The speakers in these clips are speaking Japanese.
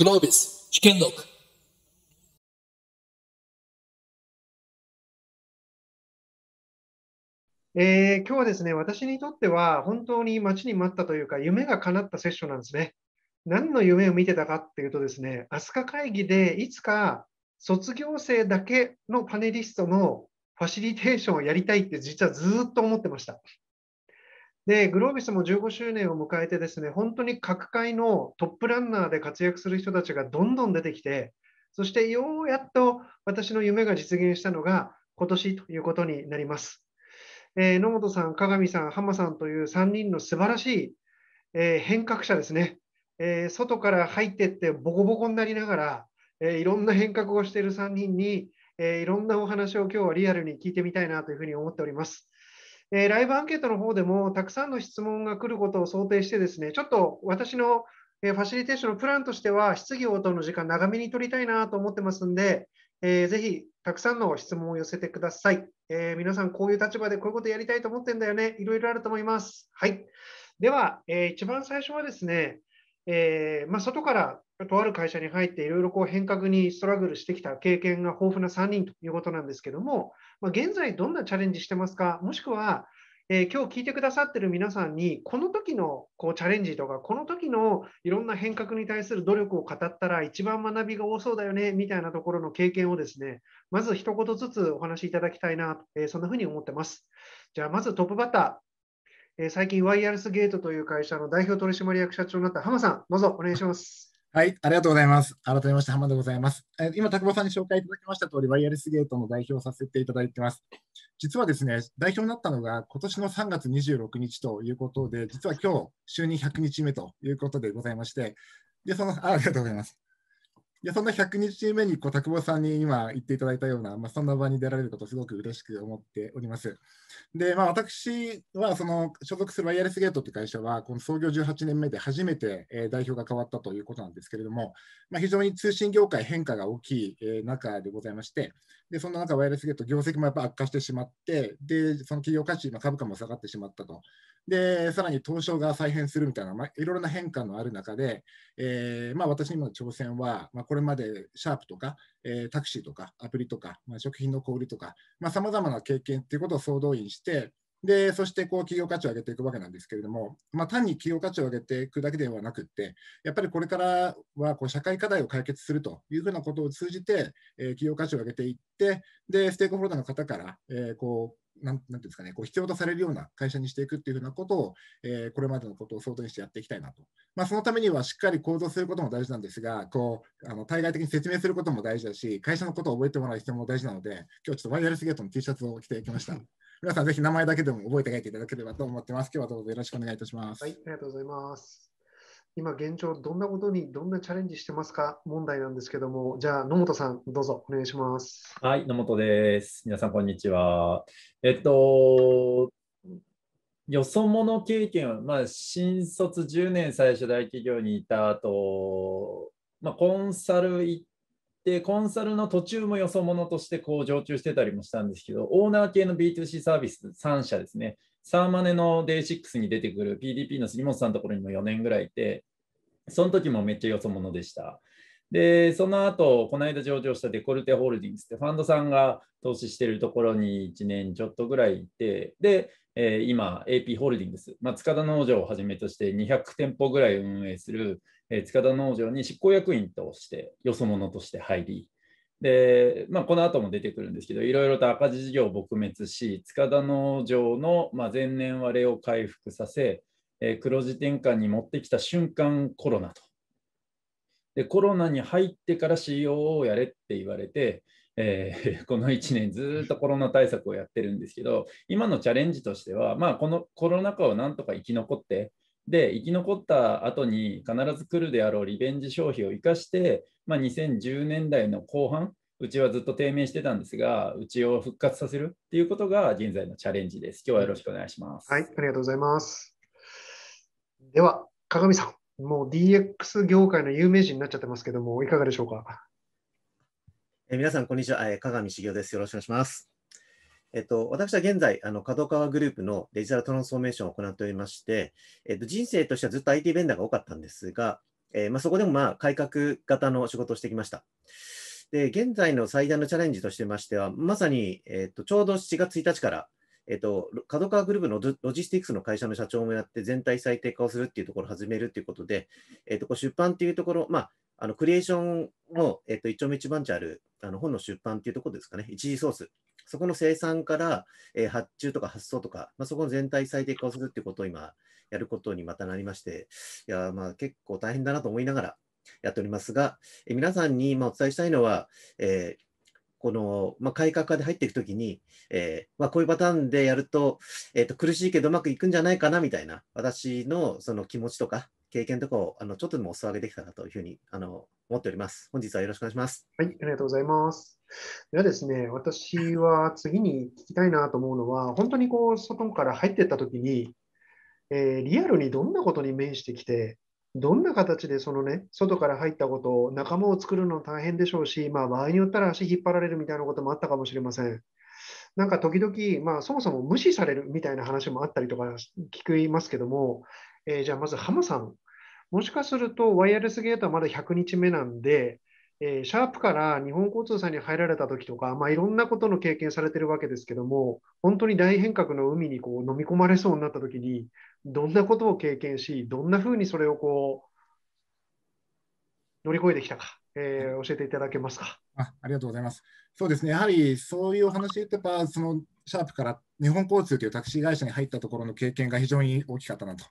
Globis, c h えー、今日はですね、私にとっては本当に待ちに待ったというか、夢が叶ったセッションなんですね。何の夢を見てたかっていうとですね、飛鳥会議でいつか卒業生だけのパネリストのファシリテーションをやりたいって実はずっと思ってました。で、グロービスも15周年を迎えてですね、本当に各界のトップランナーで活躍する人たちがどんどん出てきて、そしてようやっと私の夢が実現したのが今年ということになります。えー、野本さん、加さん、浜さんという3人の素晴らしい、えー、変革者ですね、えー、外から入っていってボコボコになりながら、えいろんな変革をしている3人に、えいろんなお話を今日はリアルに聞いてみたいなというふうに思っております。えー、ライブアンケートの方でもたくさんの質問が来ることを想定してですね、ちょっと私の、えファシリテーションのプランとしては、質疑応答の時間長めに取りたいなと思ってますんで、えー、ぜひたくさんの質問を寄せてください。えー、皆さん、こういう立場でこういうことやりたいと思ってんだよね。いろいろあると思います。はい。では、えー、一番最初はですね、えーまあ、外からとある会社に入っていろいろこう変革にストラグルしてきた経験が豊富な3人ということなんですけども、まあ、現在どんなチャレンジしてますかもしくは、えー、今日聞いてくださってる皆さんにこの時のこうチャレンジとかこの時のいろんな変革に対する努力を語ったら一番学びが多そうだよねみたいなところの経験をですねまず一言ずつお話しいただきたいな、えー、そんなふうに思ってます。じゃあまずトップバッター、えー、最近ワイヤレスゲートという会社の代表取締役社長になった浜さんどうぞお願いします。はい、ありがとうございます。改めまして、浜でございます。え今、田久保さんに紹介いただきました通り、ワイヤレスゲートの代表をさせていただいてます。実はですね、代表になったのが今年の3月26日ということで、実は今日、就任100日目ということでございまして、でそのあありがとうございます。そんな1 0 0日目にこう田久保さんに今言っていただいたような、まあ、そんな場に出られることをすごく嬉しく思っております。で、まあ、私はその所属するワイヤレスゲートていう会社はこの創業18年目で初めて、代表が変わったということなんですけれども、まあ、非常に通信業界変化が大きい、中でございましてでそんな中ワイヤレスゲート業績もやっぱ悪化してしまってでその企業価値の株価も下がってしまったとでさらに東証が再編するみたいな、まあ、いろいろな変化のある中で、えーまあ、私今の挑戦は、まあ、これまでシャープとか、えー、タクシーとかアプリとか、まあ、食品の小売とかさまざ、まな経験っていうことを総動員してでそしてこう企業価値を上げていくわけなんですけれども、まあ、単に企業価値を上げていくだけではなくってやっぱりこれからはこう社会課題を解決するというふうなことを通じて、えー、企業価値を上げていってでステークホルダーの方から、えー、こうなんていうんですかね、こう必要とされるような会社にしていくっていうふうなことを、えー、これまでのことを想定してやっていきたいなと。まあ、そのためにはしっかり構造することも大事なんですが、こうあの対外的に説明することも大事だし、会社のことを覚えてもらう必要も大事なので、今日ちょっとワイヤレスゲートの T シャツを着てきました。皆さん、ぜひ名前だけでも覚えて帰っていただければと思ってます。今日はどうぞよろしくお願いいたします。はい、ありがとうございます。今現状どんなことにどんなチャレンジしてますか問題なんですけども、じゃあ野本さんどうぞお願いします。はい、野本です。皆さんこんにちは。えっと、よそ者経験は、まあ、新卒10年最初大企業にいた後、まあ、コンサル行って、コンサルの途中もよそ者としてこう常駐してたりもしたんですけど、オーナー系の B2C サービス3社ですね、サーマネの d a 6に出てくる PDP の杉本さんのところにも4年ぐらいいて、その時もめっちゃよそ者でした。で、その後、この間上場したデコルテホールディングスってファンドさんが投資してるところに1年ちょっとぐらいいて、で、えー、今、AP ホールディングス、まあ、塚田農場をはじめとして200店舗ぐらい運営する、えー、塚田農場に執行役員として、よそ者として入り、で、まあ、この後も出てくるんですけど、いろいろと赤字事業を撲滅し、塚田農場の、まあ、前年割れを回復させ、えー、黒字転換に持ってきた瞬間コロナと。で、コロナに入ってから COO をやれって言われて、えー、この1年ずっとコロナ対策をやってるんですけど、今のチャレンジとしては、まあ、このコロナ禍をなんとか生き残って、で生き残った後に必ず来るであろうリベンジ消費を生かして、まあ、2010年代の後半うちはずっと低迷してたんですがうちを復活させるっていうことが現在のチャレンジです今日はよろしくお願いしますはいありがとうございますでは鏡さんもう DX 業界の有名人になっちゃってますけどもいかがでしょうかえ皆さんこんにちは、え鏡茂雄ですよろしくお願いしますえっと、私は現在、あの、角川グループのデジタルトランスフォーメーションを行っておりまして、えっと、人生としてはずっと IT ベンダーが多かったんですが、えー、まあ、そこでもまあ、改革型の仕事をしてきました。で、現在の最大のチャレンジとしてましては、まさに、えっと、ちょうど7月1日から、えっと、角川グループのロジスティクスの会社の社長もやって、全体最低化をするっていうところを始めるっていうことで、えっと、出版っていうところ、まあ、あのクリエーションの、えっと、一丁目一番地あるあの本の出版っていうところですかね、一次ソース、そこの生産から、えー、発注とか発送とか、まあ、そこの全体最適化をするっていうことを今、やることにまたなりまして、いやまあ結構大変だなと思いながらやっておりますが、えー、皆さんにまお伝えしたいのは、えーこの、まあ、改革化で入っていくときに、えー、まあ、こういうパターンでやると,、えーと苦しいけどうまくいくんじゃないかなみたいな私のその気持ちとか経験とかをあのちょっとでもお裾上げできたらというふうにあの思っております。本日はよろしくお願いします。はい、ありがとうございます。ではですね、私は次に聞きたいなと思うのは、本当にこう外から入っていったときに、えー、リアルにどんなことに面してきて、どんな形でそのね、外から入ったことを仲間を作るの大変でしょうし、まあ、場合によったら足引っ張られるみたいなこともあったかもしれません。なんか時々、まあ、そもそも無視されるみたいな話もあったりとか聞きますけども、えー、じゃあまずハマさん、もしかするとワイヤレスゲートはまだ100日目なんで、えー、シャープから日本交通さんに入られた時とか、まあ、いろんなことの経験されてるわけですけども、本当に大変革の海にこう飲み込まれそうになった時に、どんなことを経験し、どんなふうにそれをこう乗り越えてきたか、えー、教えていただけますかあ。ありがとうございます。そうですね、やはりそういうお話言ってば、そのシャープから日本交通というタクシー会社に入ったところの経験が非常に大きかったなと。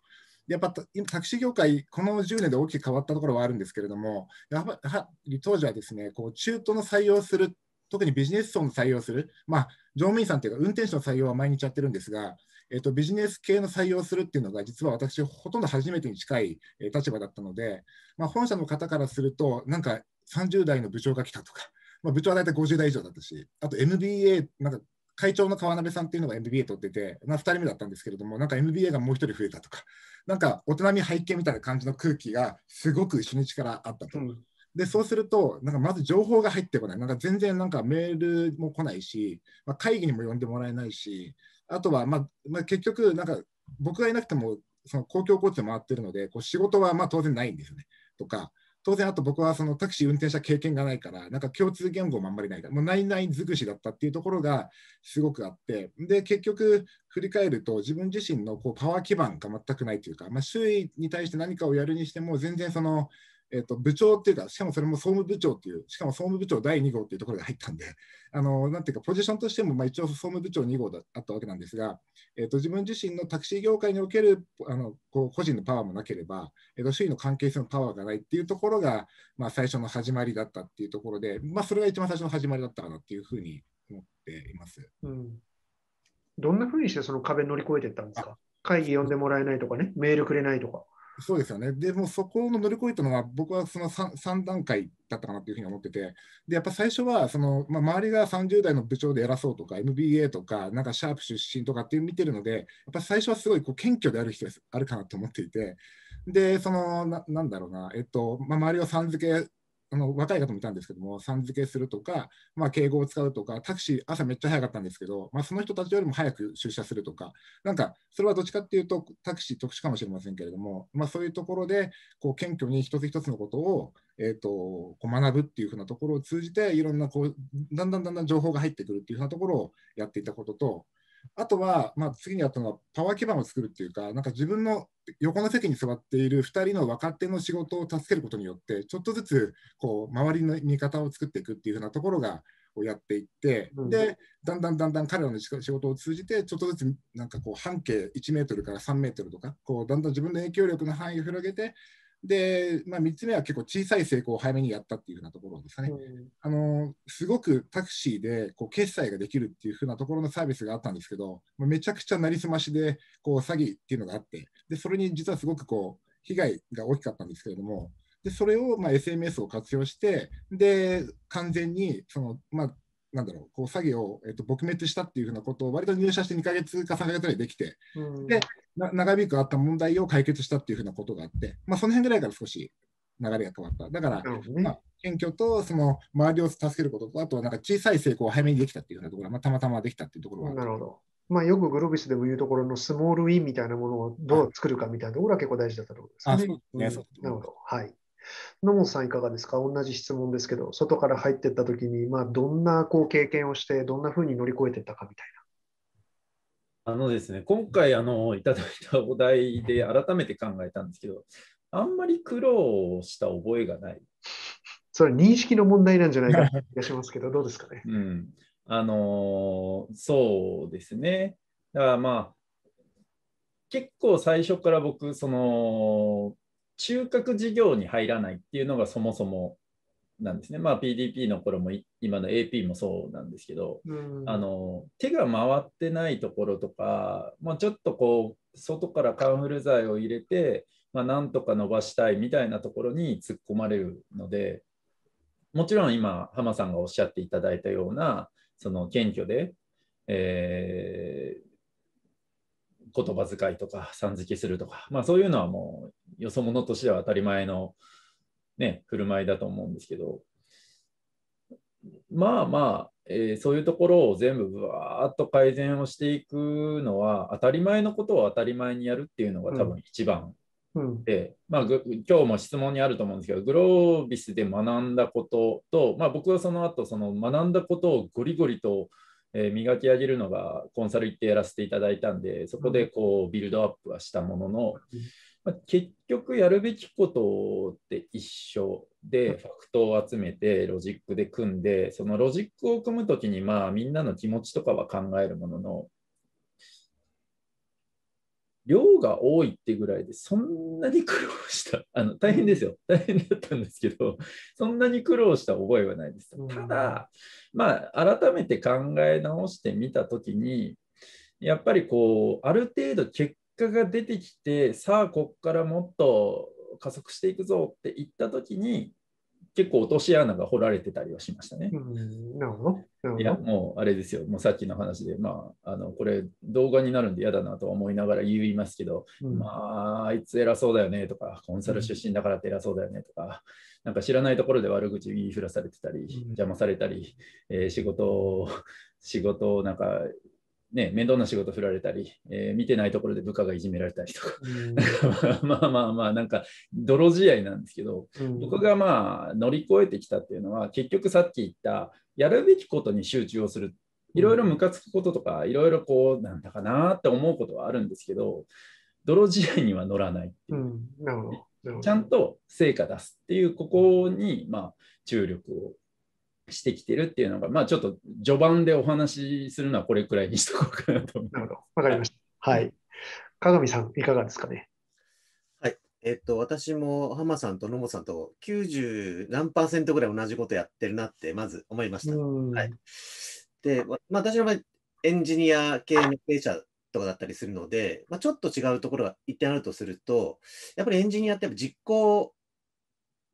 やっぱ今タクシー業界、この10年で大きく変わったところはあるんですけれども、やはり当時はですねこう中途の採用する、特にビジネス層の採用する、まあ、乗務員さんというか、運転手の採用は毎日やってるんですが、えっと、ビジネス系の採用するっていうのが、実は私、ほとんど初めてに近い、え立場だったので、まあ、本社の方からすると、なんか30代の部長が来たとか、まあ、部長は大体50代以上だったし、あと MBA、なんか会長の川辺さんっていうのが MBA 取ってて、まあ、2人目だったんですけれども、なんか MBA がもう1人増えたとか、なんか大人み拝見みたいな感じの空気がすごく初日からあったと。うんでそうすると、なんかまず情報が入ってこない、なんか全然なんかメールも来ないし、まあ、会議にも呼んでもらえないし、あとは、まあ、まあ、結局、なんか僕がいなくてもその公共交通回ってるので、こう仕事はま当然ないんですよね。とか、当然あと僕はそのタクシー運転した経験がないからなんか共通言語もあんまりないからもうないない尽くしだったっていうところがすごくあってで結局振り返ると自分自身のこうパワー基盤が全くないというか、まあ、周囲に対して何かをやるにしても全然そのえーと、部長っていうか、しかもそれも総務部長っていう、しかも総務部長第2号っていうところが入ったんで、あのなんていうか、ポジションとしても、まあ、一応総務部長2号だったわけなんですが、えーと、と自分自身のタクシー業界におけるあのこう個人のパワーもなければ、えーと、周囲の関係性のパワーがないっていうところが、まあ、最初の始まりだったっていうところで、まあ、それが一番最初の始まりだったかなっていうふうに思っています。うん、どんなふうにしてその壁乗り越えていったんですか会議呼んでもらえないとかね、メールくれないとか。そうですよね。でもそこの乗り越えたのは僕はその 3, 3段階だったかなというふうに思ってて、でやっぱ最初はその、まあ、周りが30代の部長で偉そうとか、MBA とか、なんかシャープ出身とかっていう見てるので、やっぱ最初はすごいこう謙虚である人あるかなと思っていて、で、そのな、なんだろうな、えっとまあ、周りをさん付けあの若い方もいたんですけども、さん付けするとか、まあ、敬語を使うとか、タクシー、朝めっちゃ早かったんですけど、まあ、その人たちよりも早く出社するとか、なんか、それはどっちかっていうと、タクシー特殊かもしれませんけれども、まあ、そういうところで、こう謙虚に一つ一つのことを、えーと、こう学ぶっていうふうなところを通じて、いろんなこう、だんだんだんだん情報が入ってくるっていうふうなところをやっていたことと、あとは、まあ、次にあったのはパワー基盤を作るっていうか、なんか自分の横の席に座っている2人の若手の仕事を助けることによって、ちょっとずつこう周りの味方を作っていくっていうふうなところがをやっていって、うん、でだんだんだんだん彼らの仕事を通じてちょっとずつなんかこう半径1メートルから3メートルとかこうだんだん自分の影響力の範囲を広げてで、まあ、3つ目は結構小さい成功を早めにやったっていうふうなところですね、うん、あのすごくタクシーでこう決済ができるっていうふうなところのサービスがあったんですけど、めちゃくちゃなりすましでこう詐欺っていうのがあって、でそれに実はすごくこう被害が大きかったんですけれども、でそれをまあ s m s を活用して、で完全にその、まあ、なんだろうこう詐欺を、えっと、撲滅したっていうふうなことを割と入社して2か月か3か月ぐらいできて、うん、で長引くあった問題を解決したっていうふうなことがあって、まあ、その辺ぐらいから少し流れが変わった。だから、うん、まあ、謙虚とその周りを助けることと、あとはなんか小さい成功を早めにできたっていうふうなところが、まあ、たまたまできたっていうところはなるほど。まあ、よくグロービスでも言うところのスモールインみたいなものをどう作るかみたいなところは結構大事だったと思いますね。あそうですね、なるほど。はい。野本さんいかがですか同じ質問ですけど、外から入っていった時に、まあ、どんなこう経験をして、どんなふうに乗り越えていったかみたいな。あのですね、今回あのいただいたお題で改めて考えたんですけど、あんまり苦労した覚えがない。それは認識の問題なんじゃないかと気がしますけど、どうですかね。うん、あのそうですね。だからまあ結構最初から僕その中核事業に入らないっていうのがそもそもなんですね。まあ PDP の頃も今の AP もそうなんですけど、うん、あの手が回ってないところとか、まあ、ちょっとこう外からカンフル剤を入れて、まあ、なんとか伸ばしたいみたいなところに突っ込まれるのでもちろん今浜さんがおっしゃっていただいたようなその謙虚で、えー言葉遣いとか、さん付けするとか、まあ、そういうのはもう、よそ者としては当たり前の、ね、振る舞いだと思うんですけど、まあまあ、えー、そういうところを全部ぶわーっと改善をしていくのは、当たり前のことを当たり前にやるっていうのが多分一番で、うん、うん、まあ、今日も質問にあると思うんですけど、グロービスで学んだことと、まあ、僕はその後その学んだことをゴリゴリとえ磨き上げるのがコンサル行ってやらせていただいたんで、そこでこうビルドアップはしたものの、まあ、結局やるべきことって一緒で、ファクトを集めて、ロジックで組んで、そのロジックを組む時に、まあ、みんなの気持ちとかは考えるものの、量が多いってぐらいで、そんなに苦労した、あの大変ですよ、大変だったんですけど、そんなに苦労した覚えはないです。ただ、まあ、改めて考え直してみたときに、やっぱりこう、ある程度結果が出てきて、さあ、ここからもっと加速していくぞって言ったときに、結構落とし穴が掘られてたりはしましたね。なるほど。いや、もうあれですよ、もうさっきの話で、まあ、あのこれ、動画になるんで嫌だなと思いながら言いますけど、うん、まあ、あいつ偉そうだよねとか、コンサル出身だからって偉そうだよねとか、なんか知らないところで悪口言いふらされてたり、邪魔されたり、えー、仕事を、仕事をなんかね、面倒な仕事振られたり、えー、見てないところで部下がいじめられたりとか、ん、まあまあまあ、なんか泥仕合なんですけど、僕がまあ乗り越えてきたっていうのは、結局さっき言った、やるべきことに集中をする。いろいろムカつくこととか、いろいろこう、なんだかなって思うことはあるんですけど、泥仕合には乗らないっていう、うん、ちゃんと成果出すっていう、ここにまあ注力をしてきてるっていうのが、まあ、ちょっと序盤でお話しするのはこれくらいにしとこうかなと。なるほど、わかりました。はい。鏡さん、いかがですかね。はい。えっと、私も浜さんと野茂さんと90何パーセントぐらい同じことやってるなって、まず思いました。はい、で、まあ、私の場合、エンジニア系の経営者とかだったりするので、まあ、ちょっと違うところが一点あるとすると、やっぱりエンジニアって実行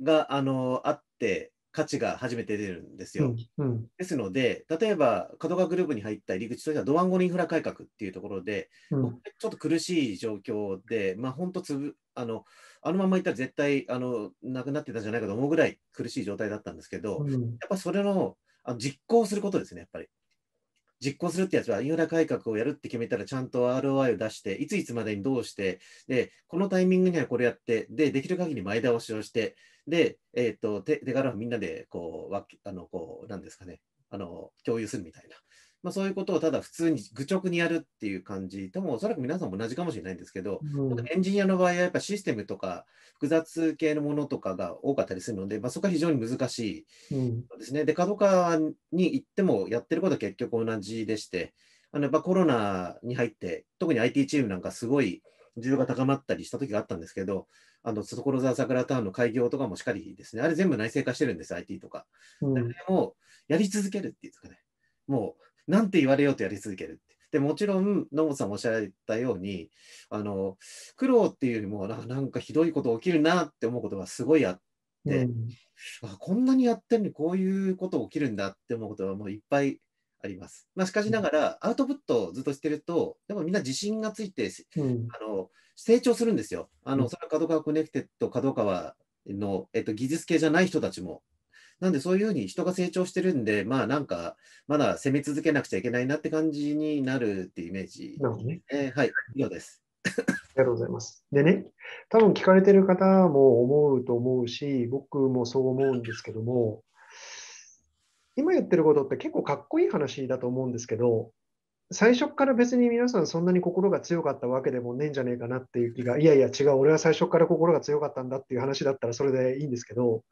があのあって、価値が初めて出るんですよ。うんうん、ですので、例えば、角川グループに入った入り口としては、ドワンゴのインフラ改革っていうところで、うん、ちょっと苦しい状況で、まあ、本当つぶあの、あのままいったら絶対あのなくなってたんじゃないかと思うぐらい苦しい状態だったんですけど、やっぱそれのあの実行することですね、やっぱり。実行するってやつは、インフラ改革をやるって決めたら、ちゃんと ROI を出して、いついつまでにどうして、で、このタイミングにはこれやって、で、できる限り前倒しをして、で、えっ、ー、と、手手柄をみんなで、こう、わあの、こう、なんですかね、あの、共有するみたいな。まあ、そういうことをただ普通に愚直にやるっていう感じともおそらく皆さんも同じかもしれないんですけど、うん、エンジニアの場合はやっぱシステムとか複雑系のものとかが多かったりするので、まあ、そこは非常に難しいですね。うん、で角川に行ってもやってることは結局同じでしてあのやっぱコロナに入って特に IT チームなんかすごい需要が高まったりした時があったんですけど、あの所沢桜タウンの開業とかもしっかりですね、あれ全部内製化してるんです、IT とか。うん、もやり続けるっていうかね、もうなんて言われようとやり続けるでもちろん野本さんもおっしゃられたようにあの苦労っていうよりもなんかひどいこと起きるなって思うことがすごいあって、うん、あこんなにやってるのにこういうこと起きるんだって思うことはもういっぱいあります。まあ、しかしながら、アウトプットをずっとしてると、でもみんな自信がついて、うん、あの成長するんですよ。あのそれは角川コネクテッド、角川の、えっと、技術系じゃない人たちも。なんでそういうふうに人が成長してるんで、まあなんか、まだ攻め続けなくちゃいけないなって感じになるっていうイメージ。なるほどね。えー、はい、以上です。ありがとうございます。でね、多分聞かれてる方も思うと思うし、僕もそう思うんですけども、今言ってることって結構かっこいい話だと思うんですけど、最初から別に皆さんそんなに心が強かったわけでもねえんじゃねえかなっていう気が、いやいや違う、俺は最初から心が強かったんだっていう話だったらそれでいいんですけど、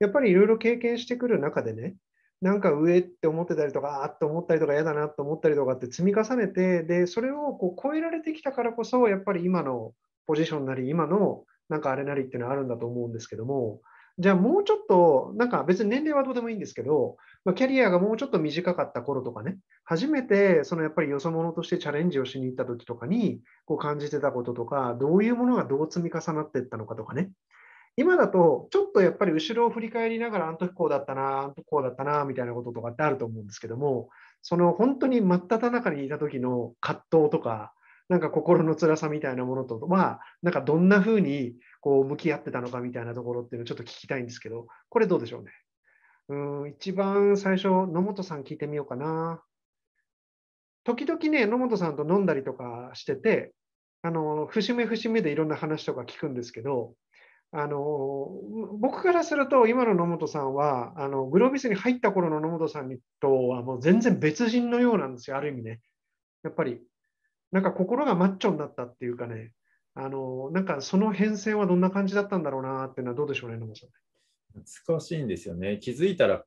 やっぱりいろいろ経験してくる中でね、なんか上って思ってたりとか、あっと思ったりとか、嫌だなと思ったりとかって積み重ねて、で、それをこう超えられてきたからこそ、やっぱり今のポジションなり、今のなんかあれなりっていうのはあるんだと思うんですけども、じゃあもうちょっと、なんか別に年齢はどうでもいいんですけど、まあ、キャリアがもうちょっと短かった頃とかね、初めてそのやっぱりよそ者としてチャレンジをしに行った時とかにこう感じてたこととか、どういうものがどう積み重なっていったのかとかね。今だと、ちょっとやっぱり後ろを振り返りながら、あの時こうだったな、あの時こうだったな、みたいなこととかってあると思うんですけども、その本当に真っ只中にいた時の葛藤とか、なんか心の辛さみたいなものとは、なんかどんな風にこう向き合ってたのかみたいなところっていうのをちょっと聞きたいんですけど、これどうでしょうね。うん、一番最初、野本さん聞いてみようかな。時々ね、野本さんと飲んだりとかしてて、あの、節目節目でいろんな話とか聞くんですけど、あの、僕からすると、今の野本さんは、あの、グロービスに入った頃の野本さんとはもう全然別人のようなんですよ、ある意味ね。やっぱり、なんか心がマッチョになったっていうかね、あのなんかその変遷はどんな感じだったんだろうなっていうのはどうでしょうね、野本さん。難しいんですよね。気づいたら、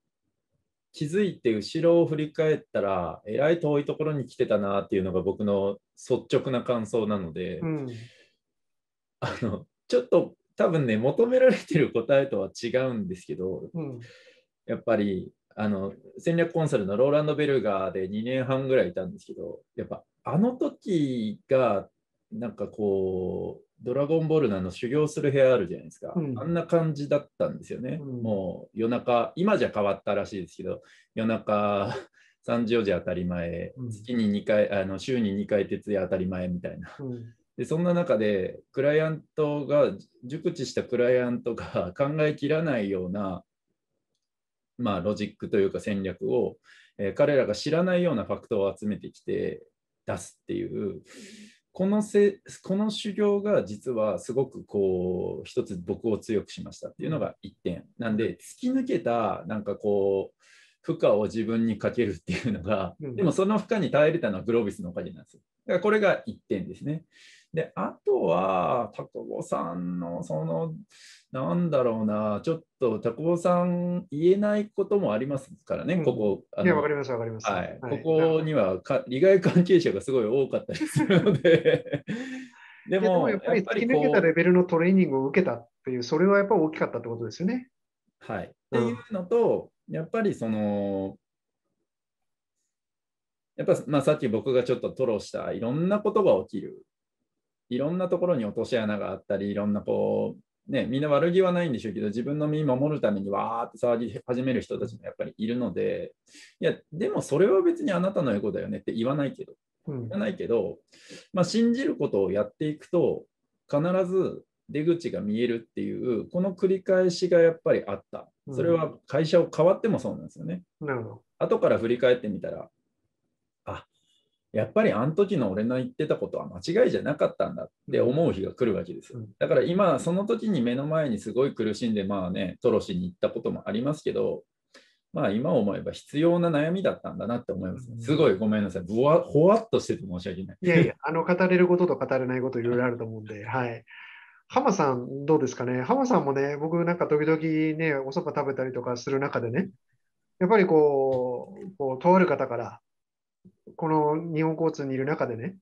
気づいて後ろを振り返ったら、えらい遠いところに来てたなっていうのが僕の率直な感想なので、うん、あのちょっと多分ね、求められてる答えとは違うんですけど、うん、やっぱりあの戦略コンサルのローランド・ベルガーで2年半ぐらいいたんですけど、やっぱあの時がなんかこう、ドラゴンボールのの修行する部屋あるじゃないですか、うん、あんな感じだったんですよね、うん、もう夜中、今じゃ変わったらしいですけど、夜中3 時、4時当たり前、月に2回、あの週に2回徹夜当たり前みたいな。でそんな中でクライアントが熟知したクライアントが 考えきらないような、まあ、ロジックというか戦略を、えー、彼らが知らないようなファクトを集めてきて出すっていうこのせこの修行が実はすごくこう一つ僕を強くしましたっていうのが一点なんで突き抜けたなんかこう負荷を自分にかけるっていうのがでもその負荷に耐えれたのはグロービスのおかげなんですよだからこれが一点ですねで、あとは、タコボさんの、その、なんだろうな、ちょっとタコボさん言えないこともありますからね、うん、ここ。いや、わかります、わかります。はい。はい、ここにはか、利害関係者がすごい多かったりするので でも、やっぱり突き抜けたレベルのトレーニングを受けたっていう、それはやっぱり大きかったってことですよね。はい。うん、っていうのと、やっぱりその、やっぱ、まあ、さっき僕がちょっと吐露したいろんなことが起きるいろんなところに落とし穴があったりいろんなこうねみんな悪気はないんでしょうけど自分の身守るためにわーって騒ぎ始める人たちもやっぱりいるのでいやでもそれは別にあなたのエゴだよねって言わないけど言わないけど、まあ、信じることをやっていくと必ず出口が見えるっていうこの繰り返しがやっぱりあったそれは会社を変わってもそうなんですよね、うん、後から振り返ってみたらあやっぱりあの時の俺の言ってたことは間違いじゃなかったんだって思う日が来るわけです。だから今その時に目の前にすごい苦しんでまあねトロシに行ったこともありますけどまあ今思えば必要な悩みだったんだなって思います、すごいごめんなさいぼわほわっとしてて申し訳ない。いやいやあの語れることと語れないこといろいろあると思うんで はい。浜さん、どうですかね浜さんもね、僕なんか時々ね、おそば食べたりとかする中でね、やっぱりこう、こうとある方から、この日本交通にいる中でね、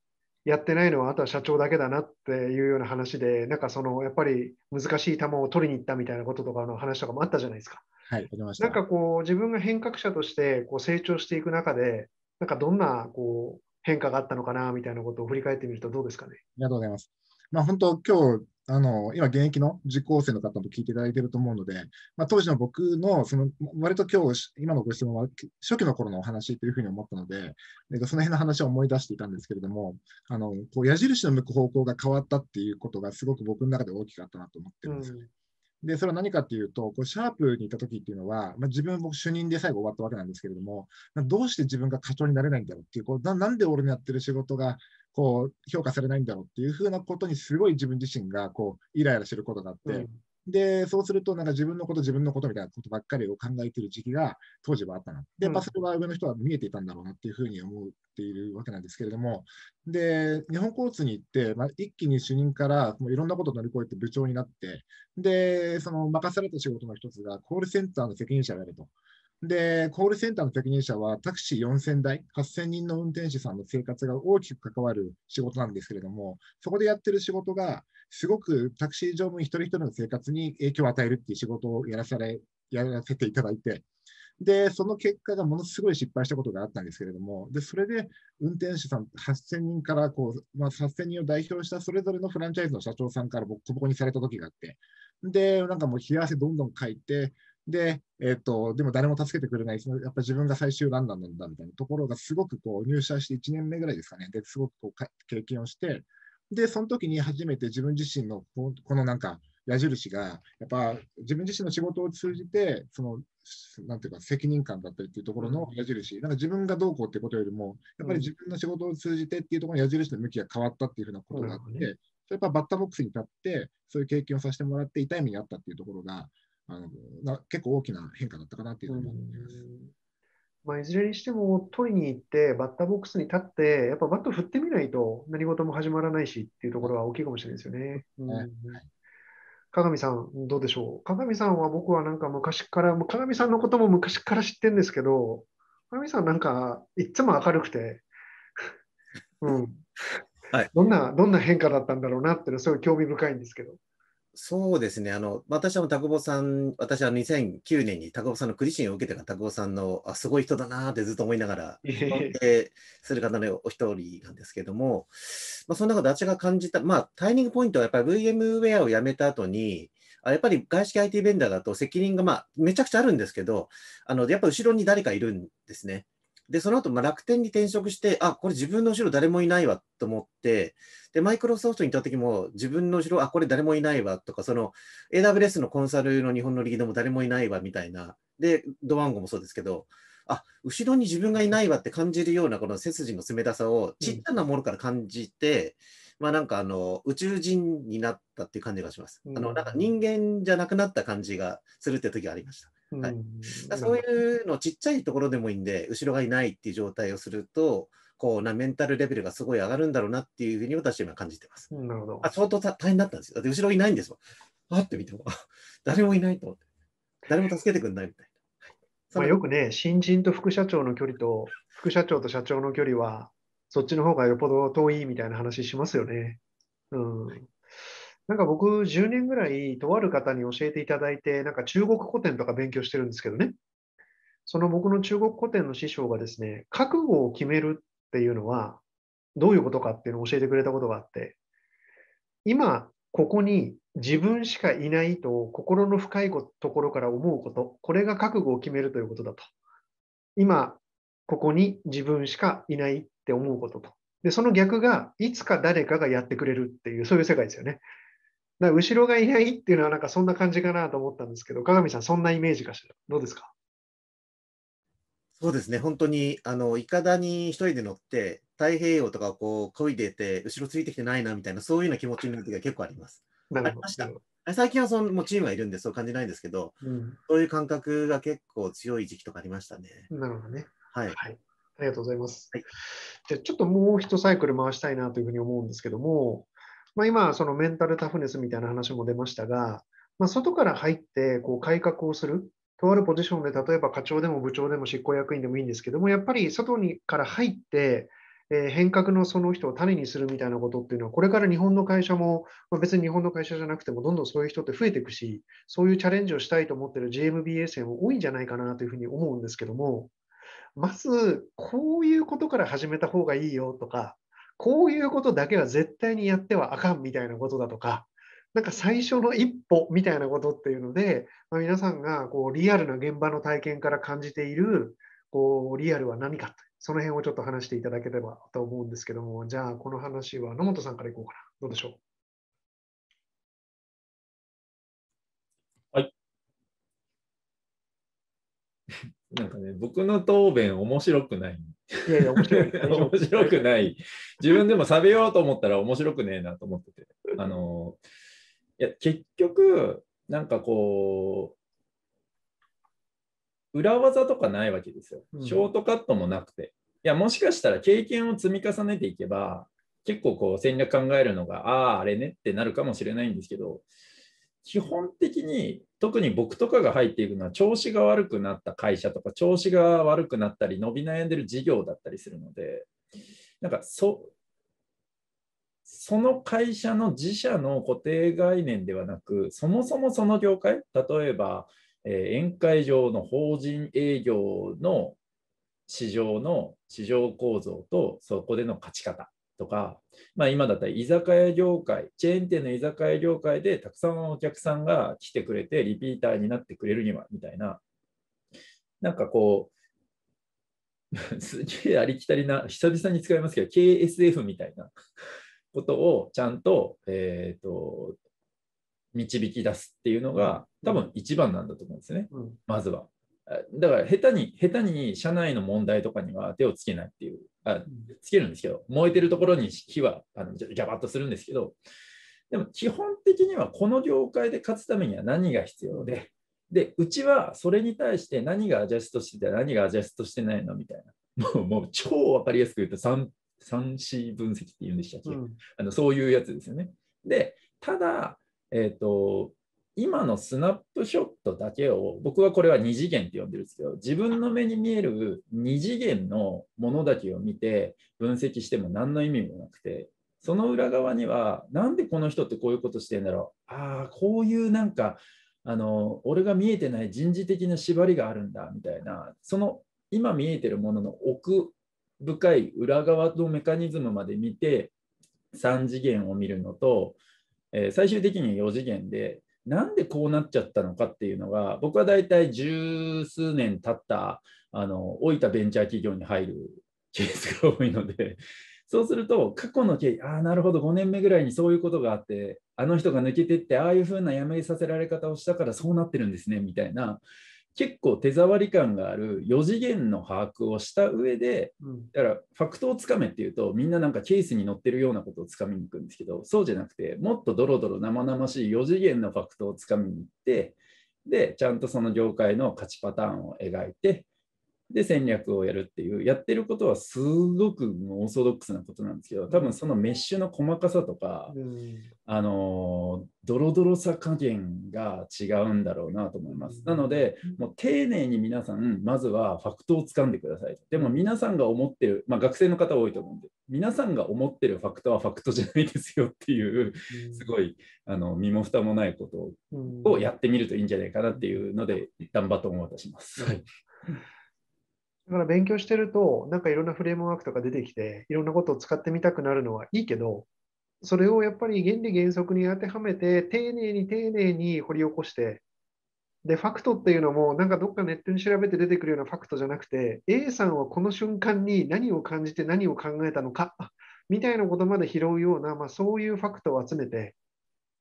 やってないのはあとは社長だけだなっていうような話で、なんかそのやっぱり難しい球を取りに行ったみたいなこととかの話とかもあったじゃないですか。はい、なんかこう自分が変革者としてこう成長していく中で、なんかどんなこう変化があったのかなみたいなことを振り返ってみるとどうですかね。ありがとうございます。まあ、本当今日あの今、現役の受講生の方も聞いていただいていると思うので、まあ、当時の僕の、その割と今日今のご質問は初期の頃のお話というふうに思ったので、えとその辺の話を思い出していたんですけれども、あのこう矢印の向く方向が変わったっていうことが、すごく僕の中で大きかったなと思ってるんですよね。うんで、それは何かっていうと、こうシャープにいた時っていうのは、まあ、自分僕、主任で最後終わったわけなんですけれども、どうして自分が課長になれないんだろうっていう、こうななんで俺のやってる仕事がこう評価されないんだろうっていうふうなことにすごい自分自身がこうイライラしてることがあって、うん、でそうするとなんか自分のこと自分のことみたいなことばっかりを考えてる時期が当時はあったなで、まあ、それは上の人は見えていたんだろうなっていうふうに思っているわけなんですけれどもで日本交通に行って、まあ、一気に主任からもういろんなことを乗り越えて部長になってでその任された仕事の一つがコールセンターの責任者をやれと。で、コールセンターの責任者はタクシー4000台、8000人の運転手さんの生活が大きく関わる仕事なんですけれども、そこでやってる仕事が、すごくタクシー乗務員一人一人の生活に影響を与えるっていう仕事をやらされやらせていただいて、で、その結果がものすごい失敗したことがあったんですけれども、で、それで運転手さん8000人からこう、まあ、8000人を代表したそれぞれのフランチャイズの社長さんからボコボコにされた時があって、で、なんかもう冷や汗どんどん書いて、で、えっ、ー、と、でも誰も助けてくれない、そのやっぱ自分が最終ランナーなんだみたいなところがすごくこう入社して1年目ぐらいですかね、ですごくこう経験をして、で、その時に初めて自分自身のこのなんか矢印が、やっぱ自分自身の仕事を通じて、その、なんていうか責任感だったりっていうところの矢印、なんか自分がどうこうってことよりも、やっぱり自分の仕事を通じてっていうところの矢印の向きが変わったっていうふうなことがあって、うやっぱバッターボックスに立って、そういう経験をさせてもらって、痛い目にあったっていうところが、あのな結構大きな変化だったかなというふうに思います。まあ、いずれにしても取りに行ってバッターボックスに立ってやっぱバット振ってみないと何事も始まらないしっていうところは大きいかもしれないですよね。うん、は鏡さん、どうでしょう鏡さんは僕はなんか昔から、鏡さんのことも昔から知ってるんですけど、鏡さんなんかいつも明るくて、うん、はい、どんな、どんな変化だったんだろうなっていうのはすごい興味深いんですけど。そうですね、あの私は田久保さん、私は2009年に田久保さんのクリシンを受けてから田久保さんのあすごい人だなってずっと思いながら、尊する方のお一人なんですけども、まあ、その中で私が感じた、まあ、タイミングポイントはやっぱり VM ウェアを辞めた後に、あやっぱり外資系 IT ベンダーだと責任が、まあ、めちゃくちゃあるんですけど、あのやっぱり後ろに誰かいるんですね。で、その後、まあ、楽天に転職して、あ、これ自分の後ろ誰もいないわと思って、で、マイクロソフトに行った時も、自分の後ろ、あ、これ誰もいないわとか、その AWS のコンサルの日本のリードも誰もいないわみたいな、で、ドワンゴもそうですけど、あ、後ろに自分がいないわって感じるような、この背筋の冷たさをちっちゃなものから感じて、うん、まあなんかあの、宇宙人になったっていう感じがします。うん、あの、なんか人間じゃなくなった感じがするって時がありました。はい、そういうのちっちゃいところでもいいんで後ろがいないっていう状態をするとこうなメンタルレベルがすごい上がるんだろうなっていうふうに私は今感じてます。なるほどあ相当大変だったんですよ。だって後ろいないんですよ。あって見ても 誰もいないと思って誰も助けてくれないみたいな。まあ、よくね新人と副社長の距離と副社長と社長の距離はそっちの方がよっぽど遠いみたいな話しますよね。うん、はいなんか僕、10年ぐらい、とある方に教えていただいて、なんか中国古典とか勉強してるんですけどね。その僕の中国古典の師匠がですね、覚悟を決めるっていうのは、どういうことかっていうのを教えてくれたことがあって、今、ここに自分しかいないと心の深いところから思うこと、これが覚悟を決めるということだと。今、ここに自分しかいないって思うことと。で、その逆が、いつか誰かがやってくれるっていう、そういう世界ですよね。な後ろがいないっていうのはなんかそんな感じかなと思ったんですけど、鏡さん、そんなイメージかしら、どうですかそうですね、本当に、あの、いかだに一人で乗って、太平洋とかをこう、漕いでて、後ろついてきてないなみたいな、そういうような気持ちになる時が結構あります。なるほど。最近はそのもうチームがいるんで、そう感じないんですけど、うん、そういう感覚が結構強い時期とかありましたね。なるほどね。はい、はいありがとうございます。はい、じゃちょっともう一サイクル回したいなというふうに思うんですけども、まあ、今、そのメンタルタフネスみたいな話も出ましたが、まあ、外から入ってこう改革をする、とあるポジションで、例えば課長でも部長でも執行役員でもいいんですけども、やっぱり外にから入って、え変革のその人を種にするみたいなことっていうのは、これから日本の会社も、まあ、別に日本の会社じゃなくても、どんどんそういう人って増えていくし、そういうチャレンジをしたいと思ってる GMBA 生も多いんじゃないかなというふうに思うんですけども、まず、こういうことから始めた方がいいよとか、こういうことだけは絶対にやってはあかんみたいなことだとか、なんか最初の一歩みたいなことっていうので、まあ、皆さんがこうリアルな現場の体験から感じているこうリアルは何かその辺をちょっと話していただければと思うんですけども、じゃあこの話は野本さんからいこうかな。どうでしょうはい。なんかね、僕の答弁面白くないんいやいや、面白い。面白くない。自分でも喋ようと思ったら面白くねえなと思ってて。あの、いや、結局、なんかこう、裏技とかないわけですよ。ショートカットもなくて。うん、いや、もしかしたら経験を積み重ねていけば、結構こう戦略考えるのが、ああ、あれねってなるかもしれないんですけど、基本的に特に僕とかが入っていくのは調子が悪くなった会社とか調子が悪くなったり伸び悩んでる事業だったりするのでなんかそその会社の自社の固定概念ではなくそもそもその業界例えば、えー、宴会場の法人営業の市場の市場構造とそこでの勝ち方とか、まあ、今だったら居酒屋業界、チェーン店の居酒屋業界でたくさんのお客さんが来てくれて、リピーターになってくれるにはみたいな、なんかこう、すげえありきたりな、久々に使いますけど、KSF みたいなことをちゃんと,、えーと、導き出すっていうのが、多分一番なんだと思うんですね、うん、まずは。だから下手に、下手に社内の問題とかには手をつけないっていう、あつけるんですけど、燃えてるところに火はあのジャバッとするんですけど、でも基本的にはこの業界で勝つためには何が必要で、で、うちはそれに対して何がアジャストしてて、何がアジャストしてないのみたいな、もうもう超分かりやすく言うと3、c 分析っていうんでしたっけ、うん、あのそういうやつですよね。で、ただ、えっ、ー、と、今のスナップショットだけを僕はこれは2次元って呼んでるんですけど自分の目に見える2次元のものだけを見て分析しても何の意味もなくてその裏側にはなんでこの人ってこういうことしてんだろうああこういうなんかあの俺が見えてない人事的な縛りがあるんだみたいなその今見えてるものの奥深い裏側のメカニズムまで見て3次元を見るのと、えー、最終的に4次元でなんでこうなっちゃったのかっていうのが僕は大体十数年経ったあの老いたベンチャー企業に入るケースが多いので そうすると過去の経緯ああなるほど5年目ぐらいにそういうことがあってあの人が抜けてってああいうふうな辞めさせられ方をしたからそうなってるんですねみたいな結構手触り感がある4次元の把握をした上で、だからファクトをつかめっていうとみんななんかケースに載ってるようなことをつかみに行くんですけどそうじゃなくてもっとドロドロ生々しい4次元のファクトをつかみに行ってでちゃんとその業界の価値パターンを描いてで戦略をやるっていうやってることはすごくオーソドックスなことなんですけど多分そのメッシュの細かさとか、うん、あのドロドロさ加減が違うんだろうなと思います、うん、なのでもう丁寧に皆さんまずはファクトをつかんでくださいでも皆さんが思ってる、まあ、学生の方多いと思うんで皆さんが思ってるファクトはファクトじゃないですよっていう、うん、すごいあの身も蓋もないことをやってみるといいんじゃないかなっていうので一旦バトンを渡します。はい だから勉強してると、なんかいろんなフレームワークとか出てきて、いろんなことを使ってみたくなるのはいいけど、それをやっぱり原理原則に当てはめて、丁寧に丁寧に掘り起こして、で、ファクトっていうのも、なんかどっかネットに調べて出てくるようなファクトじゃなくて、A さんはこの瞬間に何を感じて何を考えたのか、みたいなことまで拾うような、まあ、そういうファクトを集めて、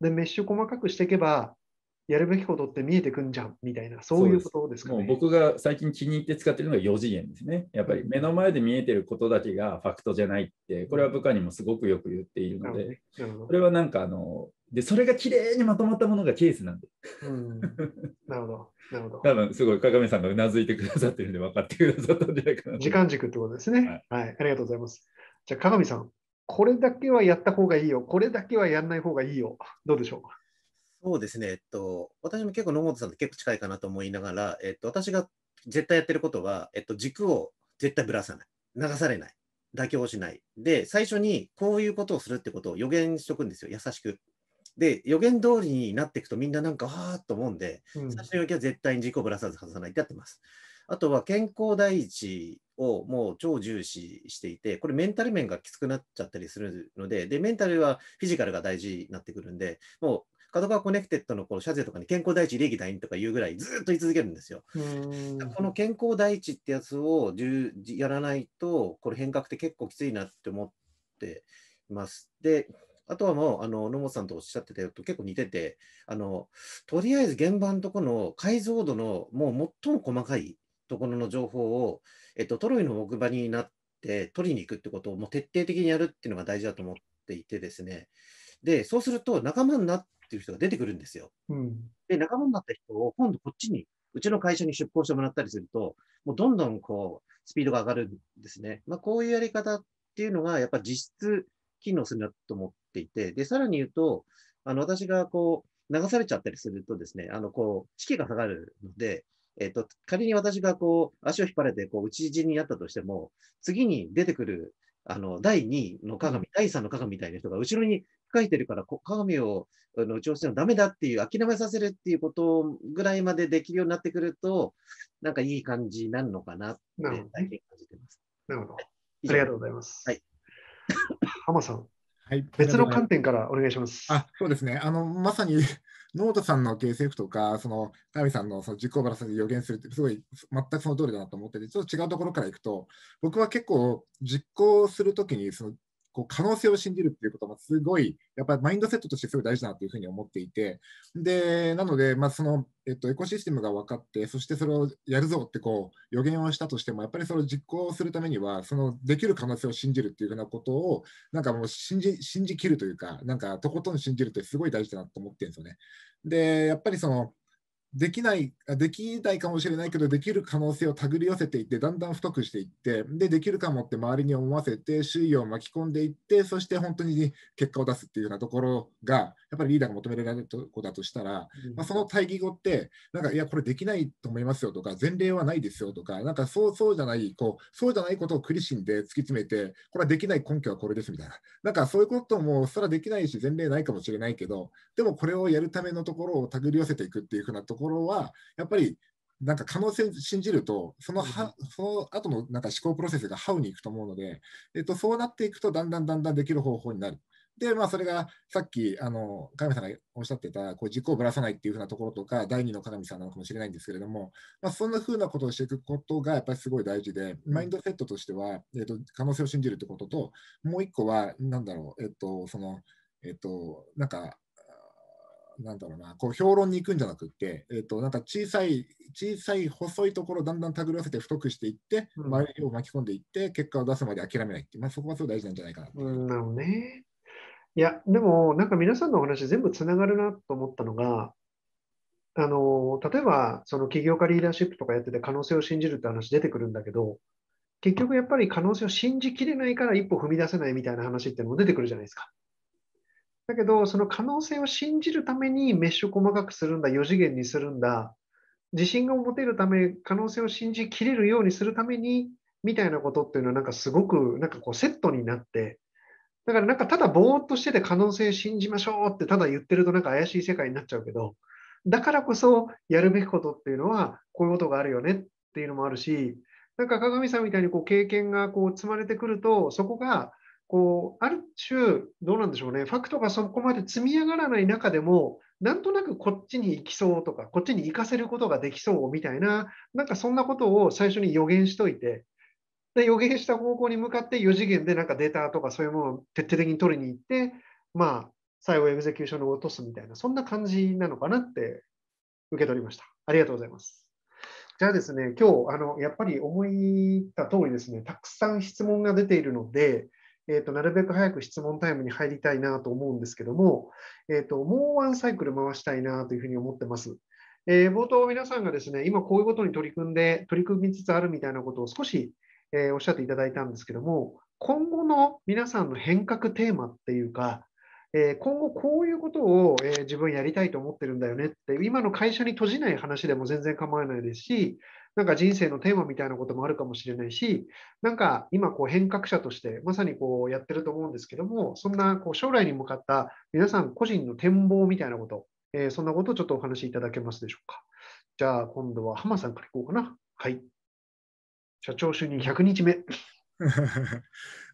で、メッシュ細かくしていけば、やるべきことって見えてくんじゃんみたいな、そういうことですか、ね、もう僕が最近気に入って使ってるのが4次元ですね。やっぱり目の前で見えてることだけがファクトじゃないって、これは部下にもすごくよく言っているので、うん、これはなんかあの、で、それが綺麗にまとまったものがケースなんで。うん、なるほど。なるほど。多分すごい、鏡さんがうなずいてくださってるんで分かってくださったんじゃないかな。時間軸ってことですね、はい。はい。ありがとうございます。じゃあ、鏡さん、これだけはやった方がいいよ。これだけはやらない方がいいよ。どうでしょうそうですね、えっと、私も結構野本さんと結構近いかなと思いながら、えっと、私が絶対やってることは、えっと、軸を絶対ぶらさない、流されない、妥協しない。で、最初にこういうことをするってことを予言しとくんですよ、優しく。で、予言通りになっていくとみんななんか、ああと思うんで、最初の予言は絶対に軸をぶらさず外さないってやってます。あとは健康第一をもう超重視していて、これメンタル面がきつくなっちゃったりするので、でメンタルはフィジカルが大事になってくるんで、もう角川コネクテッドのこの社税とかに、ね、健康第一、利益第二とかいうぐらいずっと言い続けるんですよ。この健康第一ってやつをやらないと、これ変革って結構きついなって思ってます。で、あとはもう、あの、野本さんとおっしゃってたよと結構似てて、あの、とりあえず現場のところの解像度のもう最も細かいところの情報を、えっと、トロイの木場になって取りに行くってことをもう徹底的にやるっていうのが大事だと思っていてですね。で、そうすると仲間になっっていう人が出てくるんですよ。うん、で、仲間になった人を今度こっちに、うちの会社に出向してもらったりすると、もうどんどんこう、スピードが上がるんですね。まあ、こういうやり方っていうのが、やっぱ実質機能するなと思っていて、で、さらに言うと、あの、私がこう、流されちゃったりするとですね、あの、こう、士気が下がるので、えっ、ー、と、仮に私がこう、足を引っ張れて、こう、打ち死になったとしても、次に出てくる、あの、第2の鏡、第3の鏡みたいな人が後ろに書いてるから、鏡をあの調整のダメだっていう、諦めさせるっていうことぐらいまでできるようになってくると、なんかいい感じになるのかなって体験感じてます。なるほど。ありがとうございます。はい。浜さん。はい、別の観点からお願いします。あそうですねあのまさにノートさんの KSF とか、その田辺さんのその実行ばらさず予言するって、すごい全くその通りだなと思ってて、ちょっと違うところからいくと、僕は結構実行するときにそのこう可能性を信じるっていうこともすごい、やっぱりマインドセットとしてすごい大事だなというふうに思っていて、で、なので、まあ、その、えっと、エコシステムが分かって、そしてそれをやるぞってこう予言をしたとしても、やっぱりそれを実行するためには、そのできる可能性を信じるっていうふうなことを、なんかもう信じ、信じきるというか、なんかとことん信じるってすごい大事だなと思ってるんですよね。で、やっぱりその、できないできないかもしれないけどできる可能性を手繰り寄せていってだんだん太くしていってでできるかもって周りに思わせて周囲を巻き込んでいってそして本当に結果を出すっていうようなところがやっぱりリーダーが求められるとこだとしたら、うん、まあ、その対義語ってなんかいやこれできないと思いますよとか前例はないですよとかなんかそうそうじゃないこうそうじゃないことを苦しんで突き詰めてこれはできない根拠はこれですみたいななんかそういうこともそれはできないし前例ないかもしれないけどでもこれをやるためのところを手繰り寄せていくっていうふうなところころは、やっぱりなんか可能性信じると、そのはその後のなんか思考プロセスがハウに行くと思うので、えっと、そうなっていくと、だんだんだんだんできる方法になる。で、まあ、それがさっき、あの、加山さんがおっしゃってた、こう、軸をぶらさないっていうふうなところとか、第二の加山さんなのかもしれないんですけれども、まあ、そんなふうなことをしていくことが、やっぱりすごい大事で、マインドセットとしては、えっと、可能性を信じるってことと、もう一個は、なんだろう、えっと、その、えっと、なんか、なんだろうな、こう評論に行くんじゃなくて、えーと、なんか小さい、小さい細いところをだんだん手繰らせて太くしていって、うん、周りを巻き込んでいって、結果を出すまで諦めないってまあ、そこがすごい大事なんじゃないかなうん、なるね。いや、でも、なんか皆さんのお話、全部つながるなと思ったのが、あの例えば、その起業家リーダーシップとかやってて、可能性を信じるって話出てくるんだけど、結局やっぱり可能性を信じきれないから一歩踏み出せないみたいな話っていうのも出てくるじゃないですか。だけど、その可能性を信じるためにメッシュ細かくするんだ、4次元にするんだ、自信が持てるため、可能性を信じきれるようにするために、みたいなことっていうのは、なんかすごく、なんかこうセットになって、だからなんかただぼーっとしてて可能性信じましょうってただ言ってるとなんか怪しい世界になっちゃうけど、だからこそやるべきことっていうのは、こういうことがあるよねっていうのもあるし、なんか鏡さんみたいにこう経験がこう積まれてくると、そこがこうある種、どうなんでしょうね、ファクトがそこまで積み上がらない中でも、なんとなくこっちに行きそうとか、こっちに行かせることができそうみたいな、なんかそんなことを最初に予言しといて、で予言した方向に向かって4次元でなんかデータとかそういうものを徹底的に取りに行って、まあ、最後エグゼキューションを落とすみたいな、そんな感じなのかなって受け取りました。ありがとうございます。じゃあですね、今日、あの、やっぱり思いた通りですね、たくさん質問が出ているので、えーと、なるべく早く質問タイムに入りたいなと思うんですけども、えーと、もうワンサイクル回したいなというふうに思ってます。えー、冒頭、皆さんがですね、今こういうことに取り組んで、取り組みつつあるみたいなことを少し、えー、おっしゃっていただいたんですけども、今後の皆さんの変革テーマっていうか、えー、今後こういうことを、え自分やりたいと思ってるんだよねって、今の会社に閉じない話でも全然構わないですし、なんか人生のテーマみたいなこともあるかもしれないし、なんか今こう変革者としてまさにこうやってると思うんですけども、そんなこう将来に向かった皆さん個人の展望みたいなこと、えー、そんなことをちょっとお話しいただけますでしょうか。じゃあ今度は浜さんからいこうかな。はい。社長就任100日目。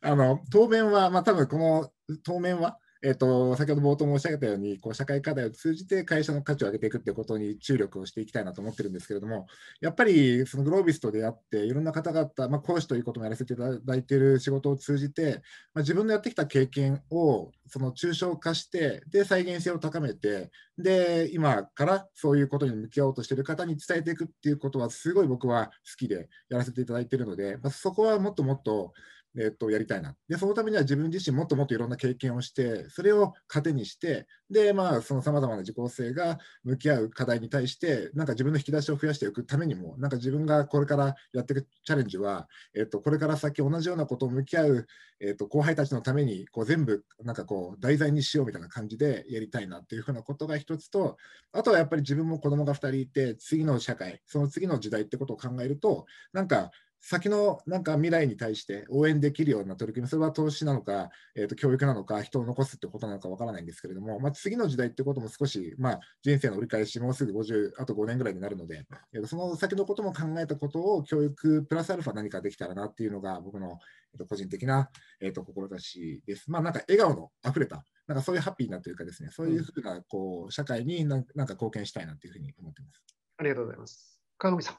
あの当面は、まあ、多分この当面はえっと、先ほど冒頭申し上げたように、こう社会課題を通じて会社の価値を上げていくってことに注力をしていきたいなと思ってるんですけれども、やっぱりそのグロービスと出会って、いろんな方々、まあ、講師ということもやらせていただいている仕事を通じて、まあ、自分のやってきた経験をその抽象化して、で、再現性を高めて、で、今からそういうことに向き合おうとしている方に伝えていくっていうことは、すごい僕は好きでやらせていただいているので、まあ、そこはもっともっと、えっとやりたいなでそのためには自分自身もっともっといろんな経験をしてそれを糧にしてでまあそのさまざまな受講生が向き合う課題に対してなんか自分の引き出しを増やしていくためにもなんか自分がこれからやっていくチャレンジは、えっとこれから先同じようなことを向き合う、えっと後輩たちのためにこう全部なんかこう題材にしようみたいな感じでやりたいなっていうふうなことが一つとあとはやっぱり自分も子供が2人いて次の社会その次の時代ってことを考えるとなんか先のなんか未来に対して応援できるような取り組み、それは投資なのか、えー、と教育なのか、人を残すってことなのかわからないんですけれども、まあ、次の時代ってことも少し、まあ、人生の折り返し、もうすぐ50、あと5年ぐらいになるので、えー、とその先のことも考えたことを教育プラスアルファ何かできたらなっていうのが、僕の、えー、と個人的な、えー、と志です。まあ、なんか笑顔のあふれた、なんかそういうハッピーなというかですね、そういうふうなこう社会になんか貢献したいなというふうに思っています。ありがとうございます。川上さん。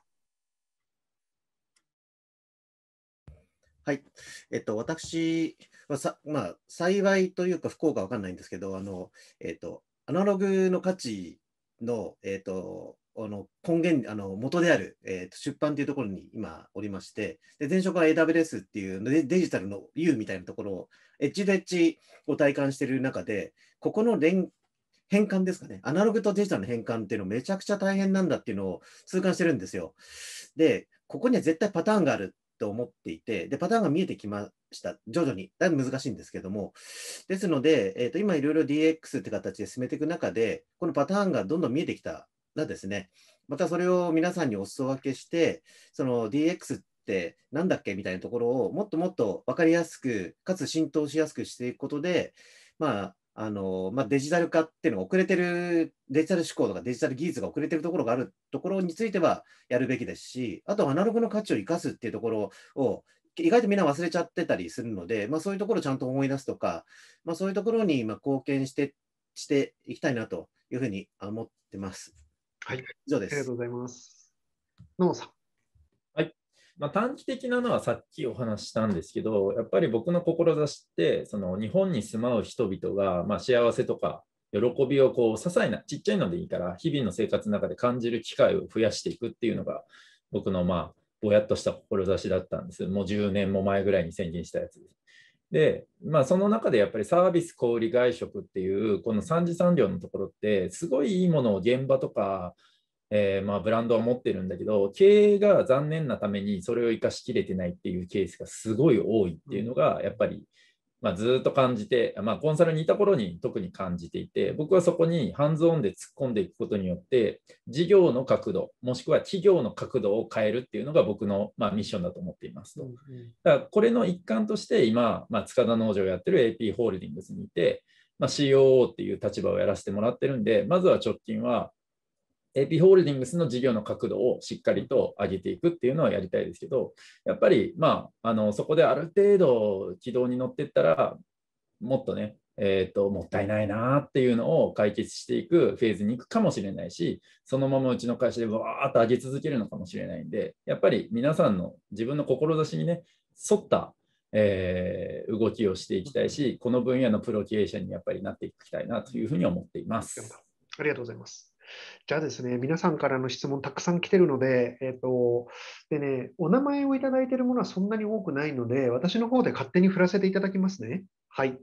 はい。えっと、私はさ、まあ、幸いというか不幸か分かんないんですけど、あの、えっと、アナログの価値の、えっと、あの根源、あの元である、えと、出版というところに今おりまして、で前職は AWS っていうデデジタルの U みたいなところを、エッジとエッジを体感している中で、ここの連変換ですかね、アナログとデジタルの変換っていうのめちゃくちゃ大変なんだっていうのを痛感してるんですよ。で、ここには絶対パターンがあるって思っていて、で、パターンが見えてきました。徐々に。だいぶ難しいんですけども。ですので、えっ、ー、と、今いろいろ DX って形で進めていく中で、このパターンがどんどん見えてきたらですね、またそれを皆さんにお裾分けして、その DX ってなんだっけみたいなところをもっともっと分かりやすく、かつ浸透しやすくしていくことで、まあ、あのまあ、デジタル化っていうのが遅れてる、デジタル思考とかデジタル技術が遅れてるところがあるところについてはやるべきですし、あとアナログの価値を生かすっていうところを、意外とみんな忘れちゃってたりするので、まあ、そういうところをちゃんと思い出すとか、まあ、そういうところにま貢献してしていきたいなというふうに思ってます。はい、以上です。ありがとうございます。野さん。まあ、短期的なのはさっきお話したんですけど、やっぱり僕の志って、その日本に住まう人々が、まあ、幸せとか喜びをこう、些細な、ちっちゃいのでいいから、日々の生活の中で感じる機会を増やしていくっていうのが、僕のまあ、ぼやっとした志だったんです。もう10年も前ぐらいに宣言したやつです。で、まあ、その中でやっぱりサービス小売外食っていう、この三次産業のところって、すごいいいものを現場とか、えー、まあ、ブランドは持ってるんだけど経営が残念なためにそれを生かしきれてないっていうケースがすごい多いっていうのがやっぱり、まあ、ずっと感じて、まあ、コンサルにいた頃に特に感じていて僕はそこにハンズオンで突っ込んでいくことによって事業の角度もしくは企業の角度を変えるっていうのが僕の、まあ、ミッションだと思っていますと。だからこれの一環として今、まあ、塚田農場をやってる AP ホールディングスにいて、まあ、COO っていう立場をやらせてもらってるんでまずは直近は AP ホールディングスの事業の角度をしっかりと上げていくっていうのはやりたいですけど、やっぱり、まあ、あのそこである程度軌道に乗っていったら、もっとね、えーと、もったいないなっていうのを解決していくフェーズに行くかもしれないし、そのままうちの会社でわーっと上げ続けるのかもしれないんで、やっぱり皆さんの自分の志にね、沿ったえー、動きをしていきたいし、この分野のプロ経営者にやっぱりなっていきたいなというふうに思っています。ありがとうございます。じゃあですね、皆さんからの質問たくさん来てるので、えっ、ー、と、でね、お名前をいただいているものはそんなに多くないので、私の方で勝手に振らせていただきますね。はい。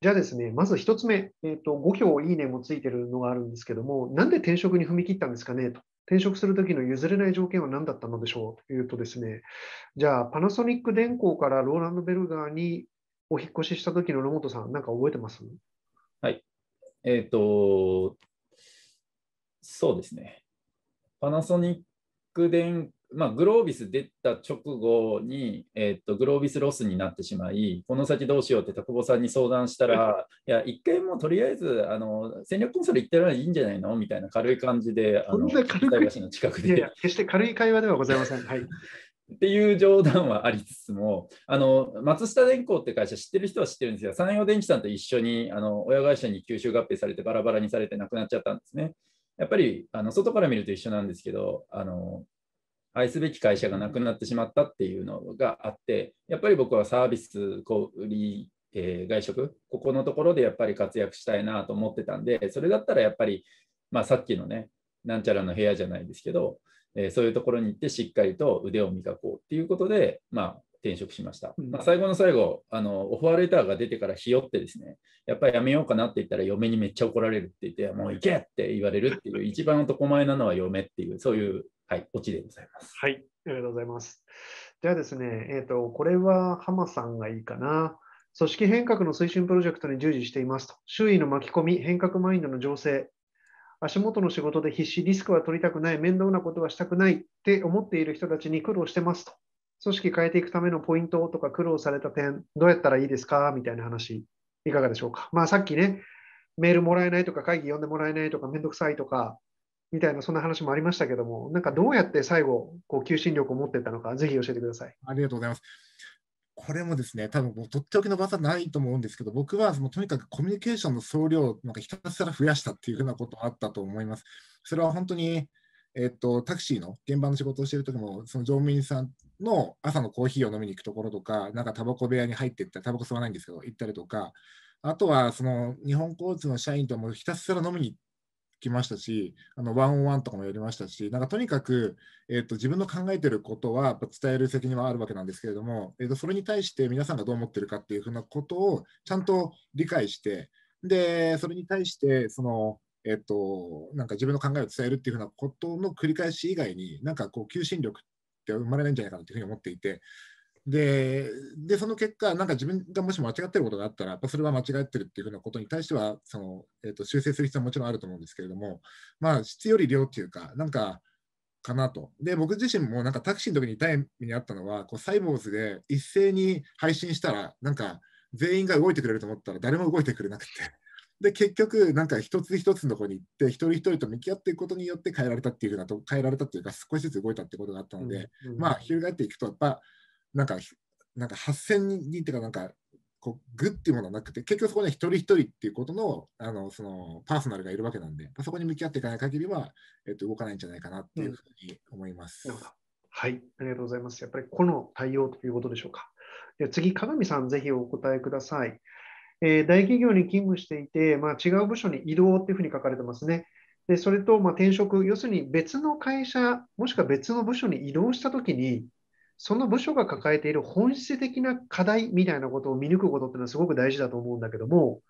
じゃあですね、まず1つ目、えっ、ー、と、5票いいねもついてるのがあるんですけども、なんで転職に踏み切ったんですかねと。転職するときの譲れない条件は何だったのでしょうというとですね、じゃあ、パナソニック電工からローランド・ベルガーにお引越ししたときの野本さん、なんか覚えてますはい。えっ、ー、と、そうですね。パナソニック電、まあ、グロービス出た直後に、えっと、グロービスロスになってしまい、この先どうしようって田久保さんに相談したら、いや、一回もうとりあえずあの戦略コンサル行ったらいいんじゃないのみたいな軽い感じで、あの軽橋の近くでいやいや。決して軽い会話ではございません。はいっていう冗談はありつつも、あの松下電工って会社知ってる人は知ってるんですが、山陽電機さんと一緒にあの親会社に吸収合併されてバラバラにされてなくなっちゃったんですね。やっぱりあの外から見ると一緒なんですけど、あの愛すべき会社がなくなってしまったっていうのがあって、やっぱり僕はサービス小売、えー、外食、ここのところでやっぱり活躍したいなと思ってたんで、それだったらやっぱり、まあ、さっきのね、なんちゃらの部屋じゃないですけど、えー、そういうところに行ってしっかりと腕を磨こうっていうことで、まあ、転職しました。うん、まあ、最後の最後あの、オファーレターが出てからひよってですね、やっぱりやめようかなって言ったら嫁にめっちゃ怒られるって言って、もう行けって言われるっていう、一番男前なのは嫁っていう、そういう、はい、オチでございます。はい、ありがとうございます。じゃあですね、えーとこれは浜さんがいいかな。組織変革の推進プロジェクトに従事していますと。周囲の巻き込み、変革マインドの情勢、足元の仕事で必死、リスクは取りたくない、面倒なことはしたくないって思っている人たちに苦労してますと。組織変えていくためのポイントとか苦労された点、どうやったらいいですかみたいな話、いかがでしょうか。まあ、さっきね、メールもらえないとか、会議読んでもらえないとか、めんどくさいとか、みたいな、そんな話もありましたけども、なんかどうやって最後、こう求心力を持っていったのか、ぜひ教えてください。ありがとうございます。これもですね、多分もうとっておきの技ないと思うんですけど、僕はもうとにかくコミュニケーションの総量をなんかひたすら増やしたっていうふうなことあったと思います。それは本当に、えっと、タクシーの現場の仕事をしている時も、その乗務員さんの朝のコーヒーを飲みに行くところとか、なんかタバコ部屋に入っていったら、タバコ吸わないんですけど、行ったりとか、あとはその日本交通の社員ともひたすら飲みにきましたし、あのワンオンワンとかもやりましたし、なんかとにかく、えーと、自分の考えてることは伝える責任はあるわけなんですけれども、えーと、それに対して皆さんがどう思ってるかっていうふうなことをちゃんと理解して、でそれに対してその、えっと、なんか自分の考えを伝えるっていうふうなことの繰り返し以外に、なんかこう、求心力って生まれないんじゃないかなというふうに思っていて。ででその結果、なんか自分がもし間違ってることがあったら、やっぱそれは間違ってるっていうふうなことに対してはその、えーと、修正する必要はもちろんあると思うんですけれども、まあ、質より量っていうか、なんか、かなと。で、僕自身もなんかタクシーの時に痛い目にあったのは、こうサイボーズで一斉に配信したら、なんか全員が動いてくれると思ったら、誰も動いてくれなくて。で結局なんか一つ一つのとこに行って一人一人と向き合っていくことによって変えられたっていうふうなと変えられたっていうか少しずつ動いたってことがあったので、うんうん、まあ翻っていくとやっぱなんかなんか8,000人っていうかなんかこうグっていうものはなくて結局そこに一人一人っていうことのあのそのパーソナルがいるわけなんでそこに向き合っていかない限りは、えっと、動かないんじゃないかなっていうふうに思います。うん、はいありがとうございます。やっぱりこの対応ということでしょうか。次、鏡さん、ぜひお答えください。えー、大企業に勤務していて、まあ、違う部署に移動っていうふうに書かれてますね。でそれとま転職、要するに別の会社、もしくは別の部署に移動したときに、その部署が抱えている本質的な課題みたいなことを見抜くことっていうのはすごく大事だと思うんだけども、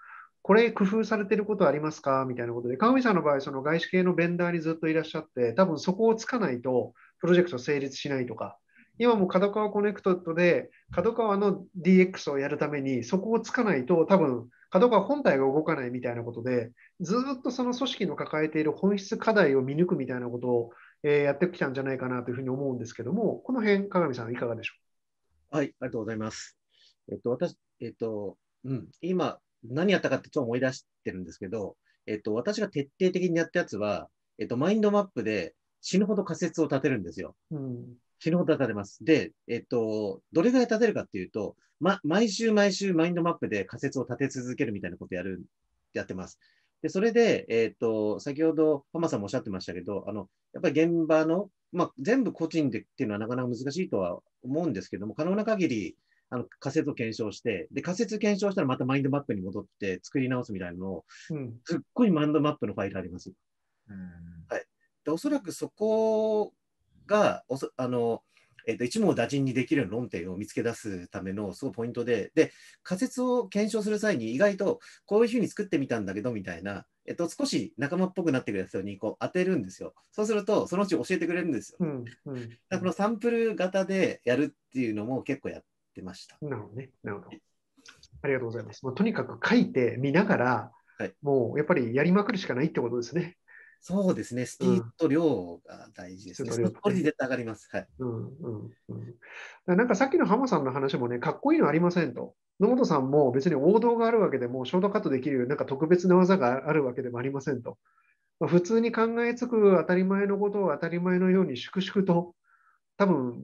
これ工夫されてることありますかみたいなことで、川上さんの場合、その外資系のベンダーにずっといらっしゃって、多分そこをつかないとプロジェクト成立しないとか、今も角川コネクトで角川の DX をやるためにそこをつかないと多分角川本体が動かないみたいなことでずっとその組織の抱えている本質課題を見抜くみたいなことを、えやってきたんじゃないかなというふうに思うんですけどもこの辺加賀さんいかがでしょうはいありがとうございます。えっと私えっとうん、今何やったかってちょっと思い出してるんですけど、えっと、私が徹底的にやったやつは、えっと、マインドマップで死ぬほど仮説を立てるんですよ。うん、死ぬほど出れます。で、えっと、どれぐらい立てるかっていうと、ま、毎週毎週マインドマップで仮説を立て続けるみたいなことやる、やってます。で、それで、えっ、と、先ほど、浜さんもおっしゃってましたけど、あの、やっぱり現場の、まあ、全部個人でっていうのはなかなか難しいとは思うんですけども、可能な限り、あの、仮説を検証して、で、仮説検証したらまたマインドマップに戻って作り直すみたいなのを、すっごいマインドマップのファイルあります。うん、はい。で、おそらくそこがおそあの、えー、と一網打尽にできる論点を見つけ出すためのすごいポイントでで仮説を検証する際に意外とこういうふうに作ってみたんだけどみたいな、えー、と少し仲間っぽくなってくるやつにこう当てるんですよそうするとそのうち教えてくれるんですよ、うんうん、だからサンプル型でやるっていうのも結構やってましたなるほどねなるほどありがとうございます、まあ、とにかく書いて見ながら、はい、もうやっぱりやりまくるしかないってことですねそうですね、スピード量が大事ですね。うん、スピ絶対上がります。はい。うんうんうん、なんかさっきの浜さんの話もね、かっこいいのありませんと。野本さんも別に王道があるわけでも、ショートカットできるなんか特別な技があるわけでもありませんと。まあ、普通に考えつく当たり前のことを当たり前のように粛々と、多分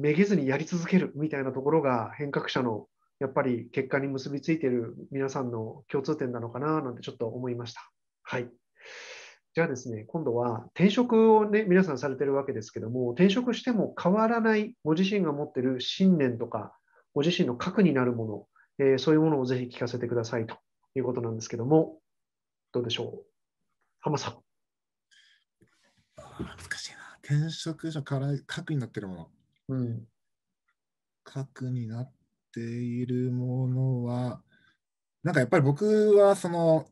めげずにやり続けるみたいなところが変革者のやっぱり結果に結びついている皆さんの共通点なのかななんてちょっと思いました。はい。じゃあですね、今度は転職をね、皆さんされてるわけですけども、転職しても変わらない、ご自身が持ってる信念とか、ご自身の核になるもの、えー、そういうものをぜひ聞かせてくださいということなんですけども、どうでしょう。浜さん。難しいな。転職者から核になってるもの。うん。核になっているものは、なんかやっぱり僕はその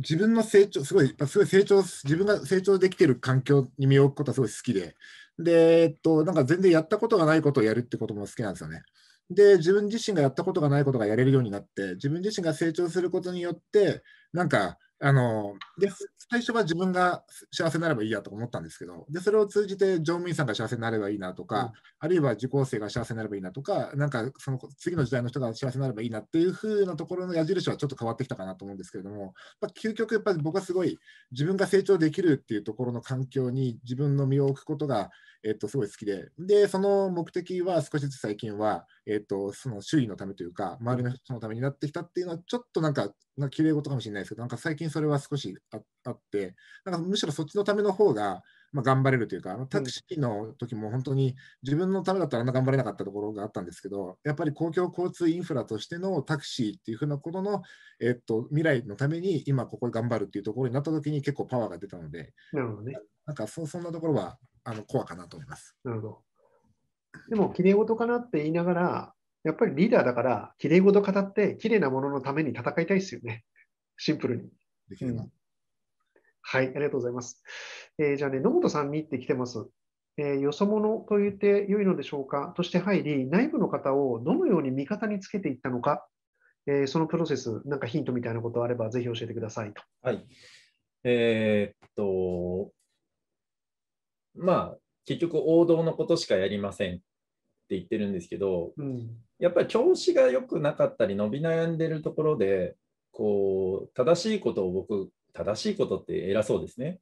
自分の成長、すごい、すごい成長、自分が成長できてる環境に身を置くことはすごい好きで、で、えっと、なんか全然やったことがないことをやるってことも好きなんですよね。で、自分自身がやったことがないことがやれるようになって、自分自身が成長することによって、なんか、あので最初は自分が幸せになればいいやと思ったんですけどでそれを通じて乗務員さんが幸せになればいいなとか、うん、あるいは受講生が幸せになればいいなとかなんかその次の時代の人が幸せになればいいなっていう風なところの矢印はちょっと変わってきたかなと思うんですけれども、まあ、究極やっぱり僕はすごい自分が成長できるっていうところの環境に自分の身を置くことが、えっと、すごい好きででその目的は少しずつ最近はえーと、その周囲のためというか、周りの人のためになってきたっていうのは、ちょっとなんか、なんか綺麗事かもしれないですけど、なんか最近それは少しあって、なんかむしろそっちのための方が、まあ、頑張れるというか、あのタクシーの時も本当に自分のためだったらあんな頑張れなかったところがあったんですけど、やっぱり公共交通インフラとしてのタクシーっていうふうなことの、えっと、未来のために今ここで頑張るっていうところになった時に結構パワーが出たので、なるほどね、なんかそそんなところはあのコアかなと思います。なるほどでも、きれい事かなって言いながら、やっぱりリーダーだから、きれい事語って、きれいなもののために戦いたいですよね。シンプルに。できれば。はい、ありがとうございます。えー、じゃあね、野本さんにってきてます。えー、よそ者と言って良いのでしょうかとして入り、内部の方をどのように味方につけていったのか、えー、そのプロセス、なんかヒントみたいなことあれば、ぜひ教えてくださいと。はい。えー、っと、まあ、結局王道のことしかやりませんって言ってるんですけど、うん、やっぱり調子が良くなかったり伸び悩んでるところでこう正しいことを僕正しいことって偉そうですね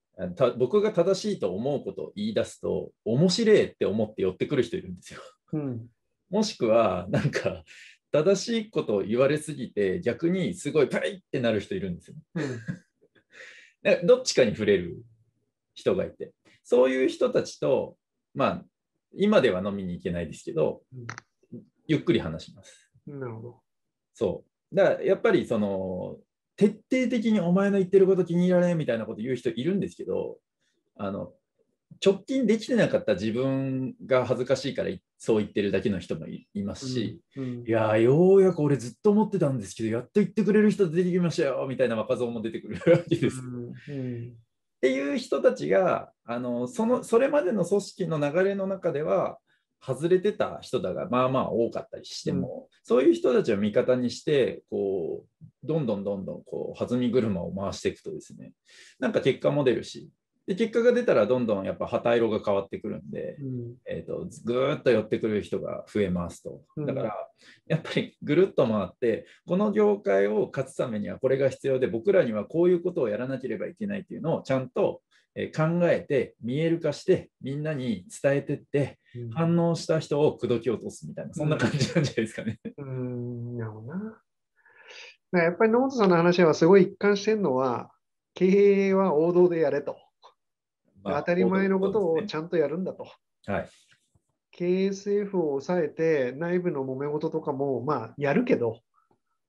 僕が正しいと思うことを言い出すと面白いって思って寄ってくる人いるんですよ。うん、もしくはなんか正しいことを言われすぎて逆にすごいパイってなる人いるんですよ。うん、どっちかに触れる人がいてそういう人たちとまあ、今では飲みに行けないですけど、うん、ゆっくり話します。なるほど。そう。だからやっぱりその、徹底的にお前の言ってること気に入られんみたいなこと言う人いるんですけど、あの、直近できてなかった自分が恥ずかしいからそう言ってるだけの人もいますし、うんうん、いやようやく俺ずっと思ってたんですけどやっと言ってくれる人出てきましたよみたいな若造も出てくるわけです。うんっていう人たちがあのそのそれまでの組織の流れの中では外れてた人だがまあまあ多かったりしても、うん、そういう人たちを味方にしてこうどんどんどんどんこう弾み車を回していくとですねなんか結果も出るしで結果が出たらどんどんやっぱ旗色が変わってくるんで、うん、えーと、ぐーっと寄ってくる人が増えますとだから、やっぱりぐるっと回ってこの業界を勝つためにはこれが必要で僕らにはこういうことをやらなければいけないっていうのをちゃんと考えて見える化してみんなに伝えてって、反応した人を口説き落とすみたいなそんな感じなんじゃないですかね。うん、やっぱり野本さんの話はすごい一貫してるのは経営は王道でやれと。当たり前のことをちゃんとやるんだと。はい、KSF を抑えて内部の揉め事とかも、まあ、やるけど、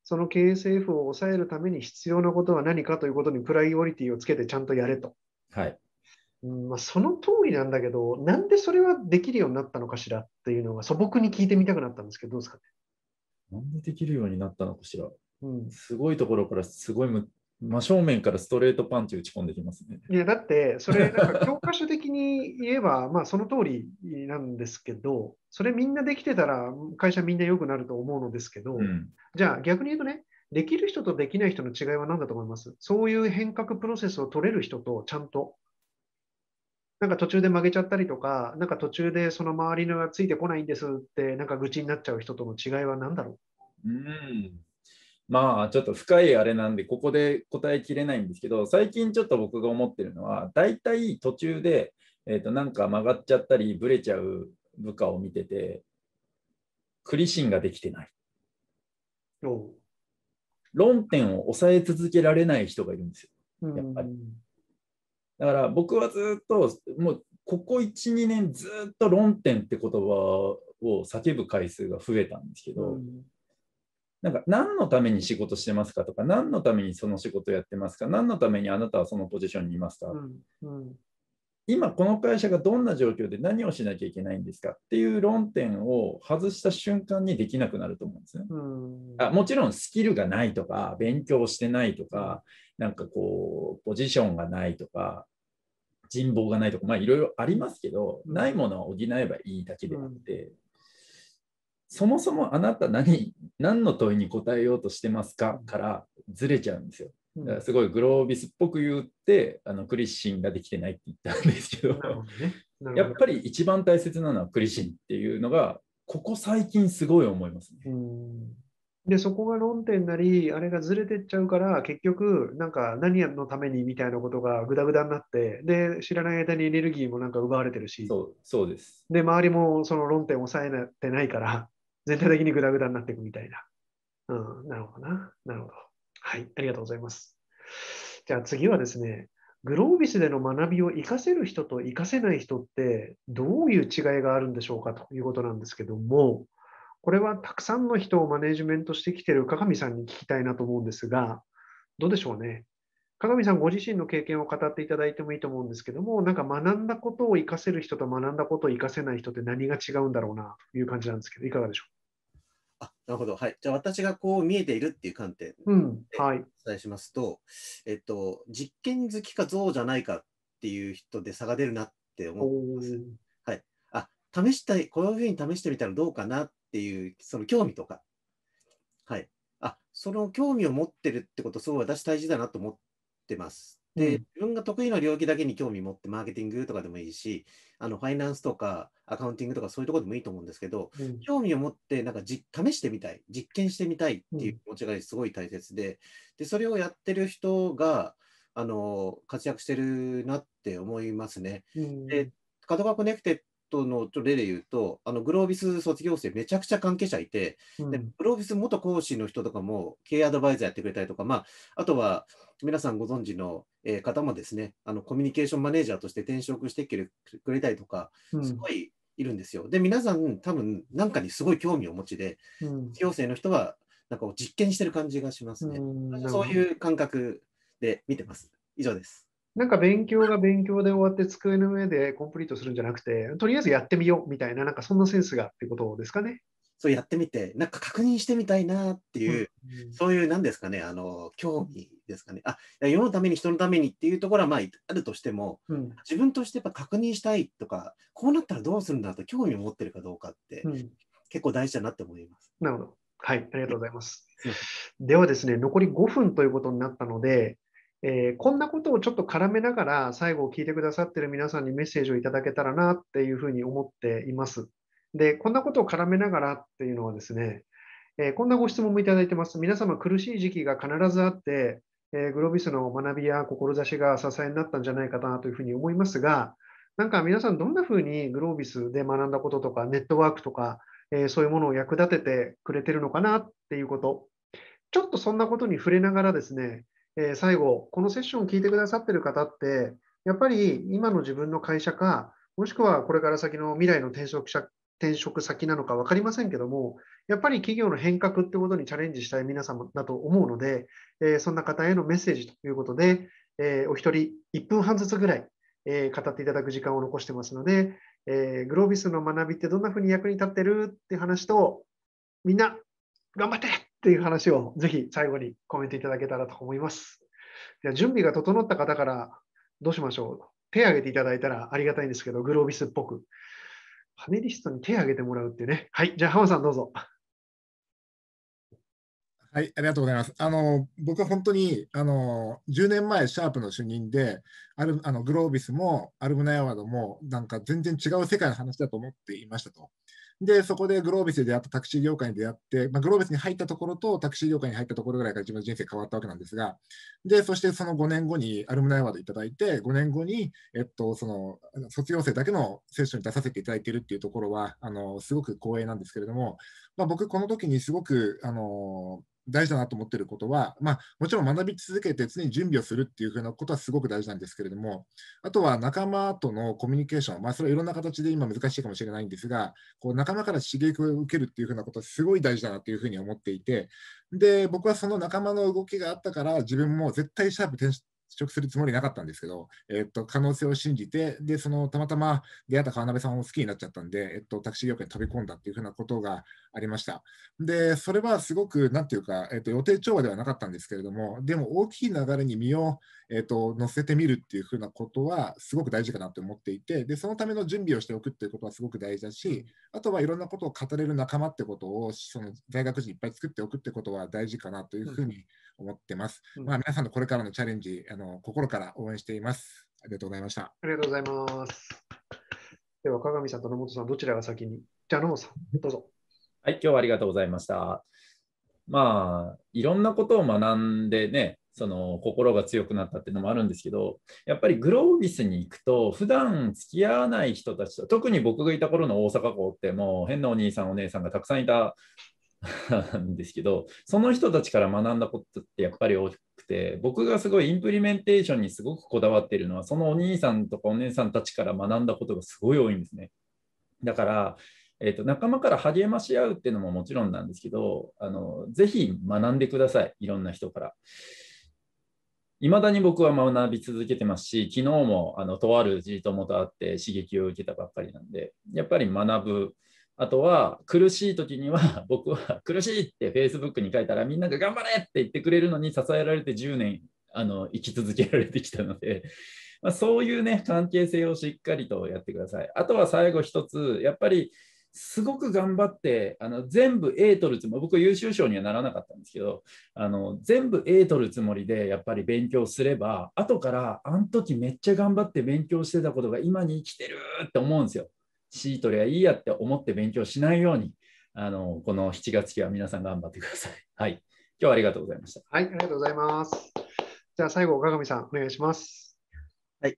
その KSF を抑えるために必要なことは何かということにプライオリティをつけてちゃんとやれと。はいまあ、その通りなんだけど、なんでそれはできるようになったのかしらっていうのが素朴に聞いてみたくなったんですけど、どうですかね。なんでできるようになったのかしら。うん、すごいところからすごい真正面からストレートパンチ打ち込んできますね。いや、だって、それ、なんか教科書的に言えば、まあその通りなんですけど、それみんなできてたら、会社みんな良くなると思うのですけど、うん、じゃあ逆に言うとね、できる人とできない人の違いは何だと思いますそういう変革プロセスを取れる人とちゃんと。なんか途中で曲げちゃったりとか、なんか途中でその周りのがついてこないんですって、なんか愚痴になっちゃう人との違いは何だろううんまあちょっと深いあれなんで、ここで答えきれないんですけど、最近ちょっと僕が思ってるのは、だいたい途中で、えー、となんか曲がっちゃったり、ぶれちゃう部下を見てて、クリシンができてない。論点を抑え続けられない人がいるんですよ、やっぱり。だから僕はずっと、もうここ1、2年ずっと論点って言葉を叫ぶ回数が増えたんですけど、うんなんか何のために仕事してますかとか何のためにその仕事やってますか何のためにあなたはそのポジションにいますか、うんうん、今この会社がどんな状況で何をしなきゃいけないんですかっていう論点を外した瞬間にできなくなると思うんですね。うん、あもちろんスキルがないとか勉強してないとかなんかこうポジションがないとか人望がないとかまあいろいろありますけど、ないものは補えばいいだけであって。そもそもあなた何何の問いに答えようとしてますかからずれちゃうんですよ。すごいグロービスっぽく言ってあのクリシンができてないって言ったんですけど、ね、やっぱり一番大切なのはクリシンっていうのがここ最近すごい思いますね。でそこが論点なりあれがずれてっちゃうから結局なんか何のためにみたいなことがぐだぐだになってで知らない間にエネルギーもなんか奪われてるしそうですで周りもその論点を抑えてないから全体的にグダグダになっていくみたいな。うん、なるほどな。なるほど。はい、ありがとうございます。じゃあ次はですね、グロービスでの学びを活かせる人と活かせない人ってどういう違いがあるんでしょうかということなんですけども、これはたくさんの人をマネジメントしてきている鏡さんに聞きたいなと思うんですが、どうでしょうね。鏡さんご自身の経験を語っていただいてもいいと思うんですけども、なんか学んだことを活かせる人と学んだことを活かせない人って何が違うんだろうなという感じなんですけど、いかがでしょうあなるほど、はい。じゃあ私がこう見えているっていう観点でお伝えしますと、うんはい、えっと、実験好きか像じゃないかっていう人で差が出るなって思います。はい、あ試したい、こういうふうに試してみたらどうかなっていう、その興味とか、はい、あその興味を持ってるってこと、すごい私大事だなと思って。ってます。で、自分が得意な領域だけに興味持って、マーケティングとかでもいいし、あのファイナンスとかアカウンティングとかそういうとこでもいいと思うんですけど、うん、興味を持って、なんかじ試してみたい、実験してみたいっていう気持ちがすごい大切で、でそれをやってる人が、あの活躍してるなって思いますね。うん、で、角川コネクテッドの例で言うと、あのグロービス卒業生、めちゃくちゃ関係者いて、うん、でグロービス元講師の人とかも経営アドバイザーやってくれたりとか、まあ、あとは皆さんご存知の方もですね、あのコミュニケーションマネージャーとして転職してくれたりとか、すごいいるんですよ。うん、で、皆さん、多分なんかにすごい興味をお持ちで、行政の人はなんかを実験してる感じがしますね。うそういう感覚で見てます。以上です。なんか勉強が勉強で終わって机の上でコンプリートするんじゃなくて、とりあえずやってみようみたいな、なんかそんなセンスがってことですかね。そうやってみて、なんか確認してみたいなっていう、うんそういう、なんですかね、あの、興味ですかね。あ、世のために人のためにっていうところは、まあ、あるとしても、うん、自分としてやっぱ確認したいとか、こうなったらどうするんだと興味を持ってるかどうかって、うん、結構大事だなって思います。なるほど。はい、ありがとうございます。ではですね、残り5分ということになったので、えー、こんなことをちょっと絡めながら、最後聞いてくださってる皆さんにメッセージをいただけたらなっていうふうに思っています。で、こんなことを絡めながらっていうのはですね、えー、こんなご質問もいただいてます。皆様苦しい時期が必ずあって、えー、グロービスの学びや志が支えになったんじゃないかなというふうに思いますが、なんか皆さんどんなふうにグロービスで学んだこととか、ネットワークとか、えー、そういうものを役立ててくれてるのかなっていうこと、ちょっとそんなことに触れながらですね、え最後、このセッションを聞いてくださってる方って、やっぱり今の自分の会社か、もしくはこれから先の未来の転職者転職先なのか分かりませんけども、やっぱり企業の変革ってことにチャレンジしたい皆様だと思うので、えー、そんな方へのメッセージということで、えー、お一人1分半ずつぐらい、えー、語っていただく時間を残してますので、えグロービスの学びってどんなふうに役に立ってるって話と、みんな頑張ってっていう話をぜひ最後にコメントいただけたらと思います。では準備が整った方からどうしましょう手を挙げていただいたらありがたいんですけど、グロービスっぽく。パネリストに手を挙げてもらうってね。はい、じゃあ、浜さん、どうぞ。はい、ありがとうございます。あの僕は本当にあの10年前、シャープの主任で、あるあのグロービスもアルムナイアワードも、なんか全然違う世界の話だと思っていましたと。で、そこでグロービスで出会ったタクシー業界に出会って、まあ、グロービスに入ったところとタクシー業界に入ったところぐらいから自分の人生変わったわけなんですが、で、そしてその5年後にアルムナイワードいただいて、5年後に、えっと、その卒業生だけのセッションに出させていただいているっていうところは、あのすごく光栄なんですけれども、まあ、僕、この時にすごく、あの大事だなと思ってることは、まあ、もちろん学び続けて常に準備をするっていうふうなことはすごく大事なんですけれども、あとは仲間とのコミュニケーション、まあ、それはいろんな形で今難しいかもしれないんですが、こう仲間から刺激を受けるっていうふうなことはすごい大事だなというふうに思っていて、で、僕はその仲間の動きがあったから、自分も絶対シャープ試食するつもりなかったんですけど、えっと、可能性を信じて、で、その、たまたま出会った川辺さんを好きになっちゃったんで、えっと、タクシー業界に飛び込んだっていうふうなことがありました。で、それはすごく、なんていうか、えっと、予定調和ではなかったんですけれども、でも大きい流れに身を、えっと、乗せてみるっていうふうなことは、すごく大事かなと思っていて、で、そのための準備をしておくっていうことはすごく大事だし、あとはいろんなことを語れる仲間ってことを、その、大学時いっぱい作っておくってことは大事かなというふうに、うん思ってます。うん、まあ、皆さんのこれからのチャレンジあの、心から応援しています。ありがとうございました。ありがとうございます。では、加賀美さんと野本さん、どちらが先にじゃあ、野本さん、どうぞ。はい、今日はありがとうございました。まあ、いろんなことを学んでね、その心が強くなったっていうのもあるんですけど、やっぱりグロービスに行くと、普段付き合わない人たちと、特に僕がいた頃の大阪校って、もう変なお兄さん、お姉さんがたくさんいたんですけど、その人たちから学んだことってやっぱり大きくて、僕がすごいインプリメンテーションにすごくこだわってるのは、そのお兄さんとかお姉さんたちから学んだことがすごい多いんですね。だから、えーと、仲間から励まし合うっていうのももちろんなんですけど、あのぜひ学んでください、いろんな人から。いまだに僕は学び続けてますし、昨日もあのとあるじいともと会って刺激を受けたばっかりなんで、やっぱり学ぶ。あとは苦しい時には 僕は苦しいってフェイスブックに書いたらみんなが頑張れって言ってくれるのに支えられて10年あの生き続けられてきたので、まあ、そういうね関係性をしっかりとやってください。あとは最後一つやっぱりすごく頑張ってあの全部 A 取るつもり僕優秀賞にはならなかったんですけどあの全部 A 取るつもりでやっぱり勉強すれば後からあの時めっちゃ頑張って勉強してたことが今に生きてるって思うんですよ。し取りゃいいやって思って勉強しないように、あのこの7月期は皆さん頑張ってください。はい。今日はありがとうございました。はい、ありがとうございます。じゃあ最後、岡上さん、お願いします。はい。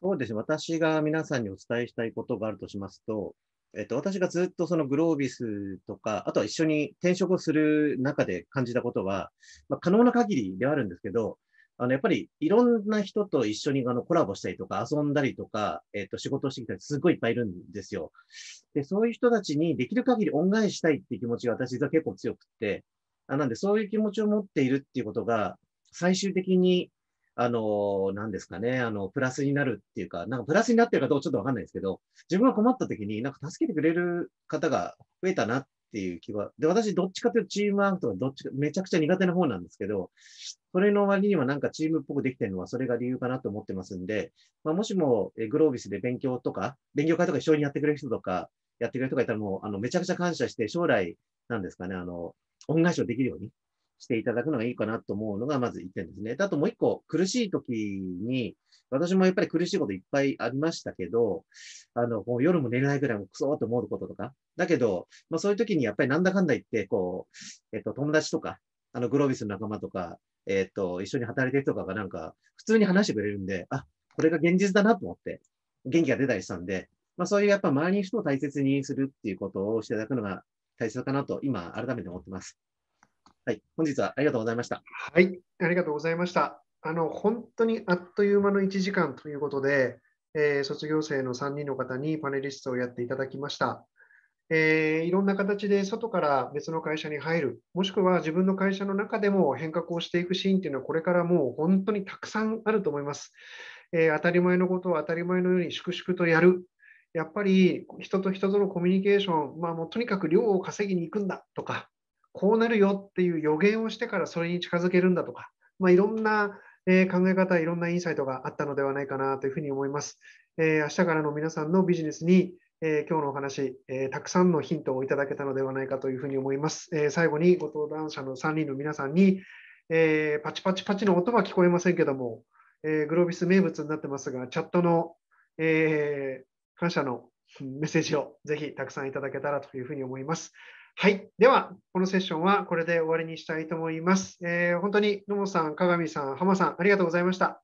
そうですね。私が皆さんにお伝えしたいことがあるとしますと、えっと、私がずっとそのグロービスとか、あとは一緒に転職をする中で感じたことは、まあ、可能な限りではあるんですけど、あの、やっぱりいろんな人と一緒にあのコラボしたりとか遊んだりとか、えっ、ー、と、仕事をしてきたりすごいいっぱいいるんですよ。で、そういう人たちにできる限り恩返ししたいっていう気持ちが私実は結構強くて、あなんでそういう気持ちを持っているっていうことが、最終的に、あの、何ですかね、あの、プラスになるっていうか、なんかプラスになってるかどうかちょっとわかんないですけど、自分が困った時になんか助けてくれる方が増えたなっっていう気は。で、私、どっちかというとチームークとか、どっちか、めちゃくちゃ苦手な方なんですけど、それの割にはなんかチームっぽくできてるのはそれが理由かなと思ってますんで、まあ、もしも、えグロービスで勉強とか、勉強会とか一緒にやってくれる人とか、やってくれる人がいたらもう、あの、めちゃくちゃ感謝して、将来、なんですかね、あの、恩返しをできるように、していただくのがいいかなと思うのが、まず1点ですね。あともう1個、苦しい時に、私もやっぱり苦しいこといっぱいありましたけど、あの、もう夜も寝れないぐらいもクソーって思うこととか。だけど、まあそういう時にやっぱりなんだかんだ言って、こう、えっと、友達とか、あの、グロービスの仲間とか、えっと、一緒に働いてる人とかがなんか、普通に話してくれるんで、あ、これが現実だなと思って、元気が出たりしたんで、まあそういうやっぱ周りの人を大切にするっていうことをしていただくのが大切かなと、今改めて思ってます。はい、本日はありがとうございました。はい、ありがとうございました。あの本当にあっという間の1時間ということで、えー、卒業生の3人の方にパネリストをやっていただきました。えー、いろんな形で外から別の会社に入る、もしくは自分の会社の中でも変革をしていくシーンというのは、これからもう本当にたくさんあると思います。えー、当たり前のことを当たり前のように粛々とやる。やっぱり人と人とのコミュニケーション、まあ、もうとにかく量を稼ぎに行くんだとか、こうなるよっていう予言をしてからそれに近づけるんだとか、まあ、いろんな、考え方、いろんなインサイトがあったのではないかなというふうに思います。え明日からの皆さんのビジネスに、え今日のお話、えたくさんのヒントをいただけたのではないかというふうに思います。え最後にご登壇者の3人の皆さんに、えパチパチパチの音は聞こえませんけども、えグロービス名物になってますが、チャットの、え感謝のメッセージをぜひたくさんいただけたらというふうに思います。はい。では、このセッションはこれで終わりにしたいと思います。えー、本当に野本さん、鏡さん、浜さん、ありがとうございました。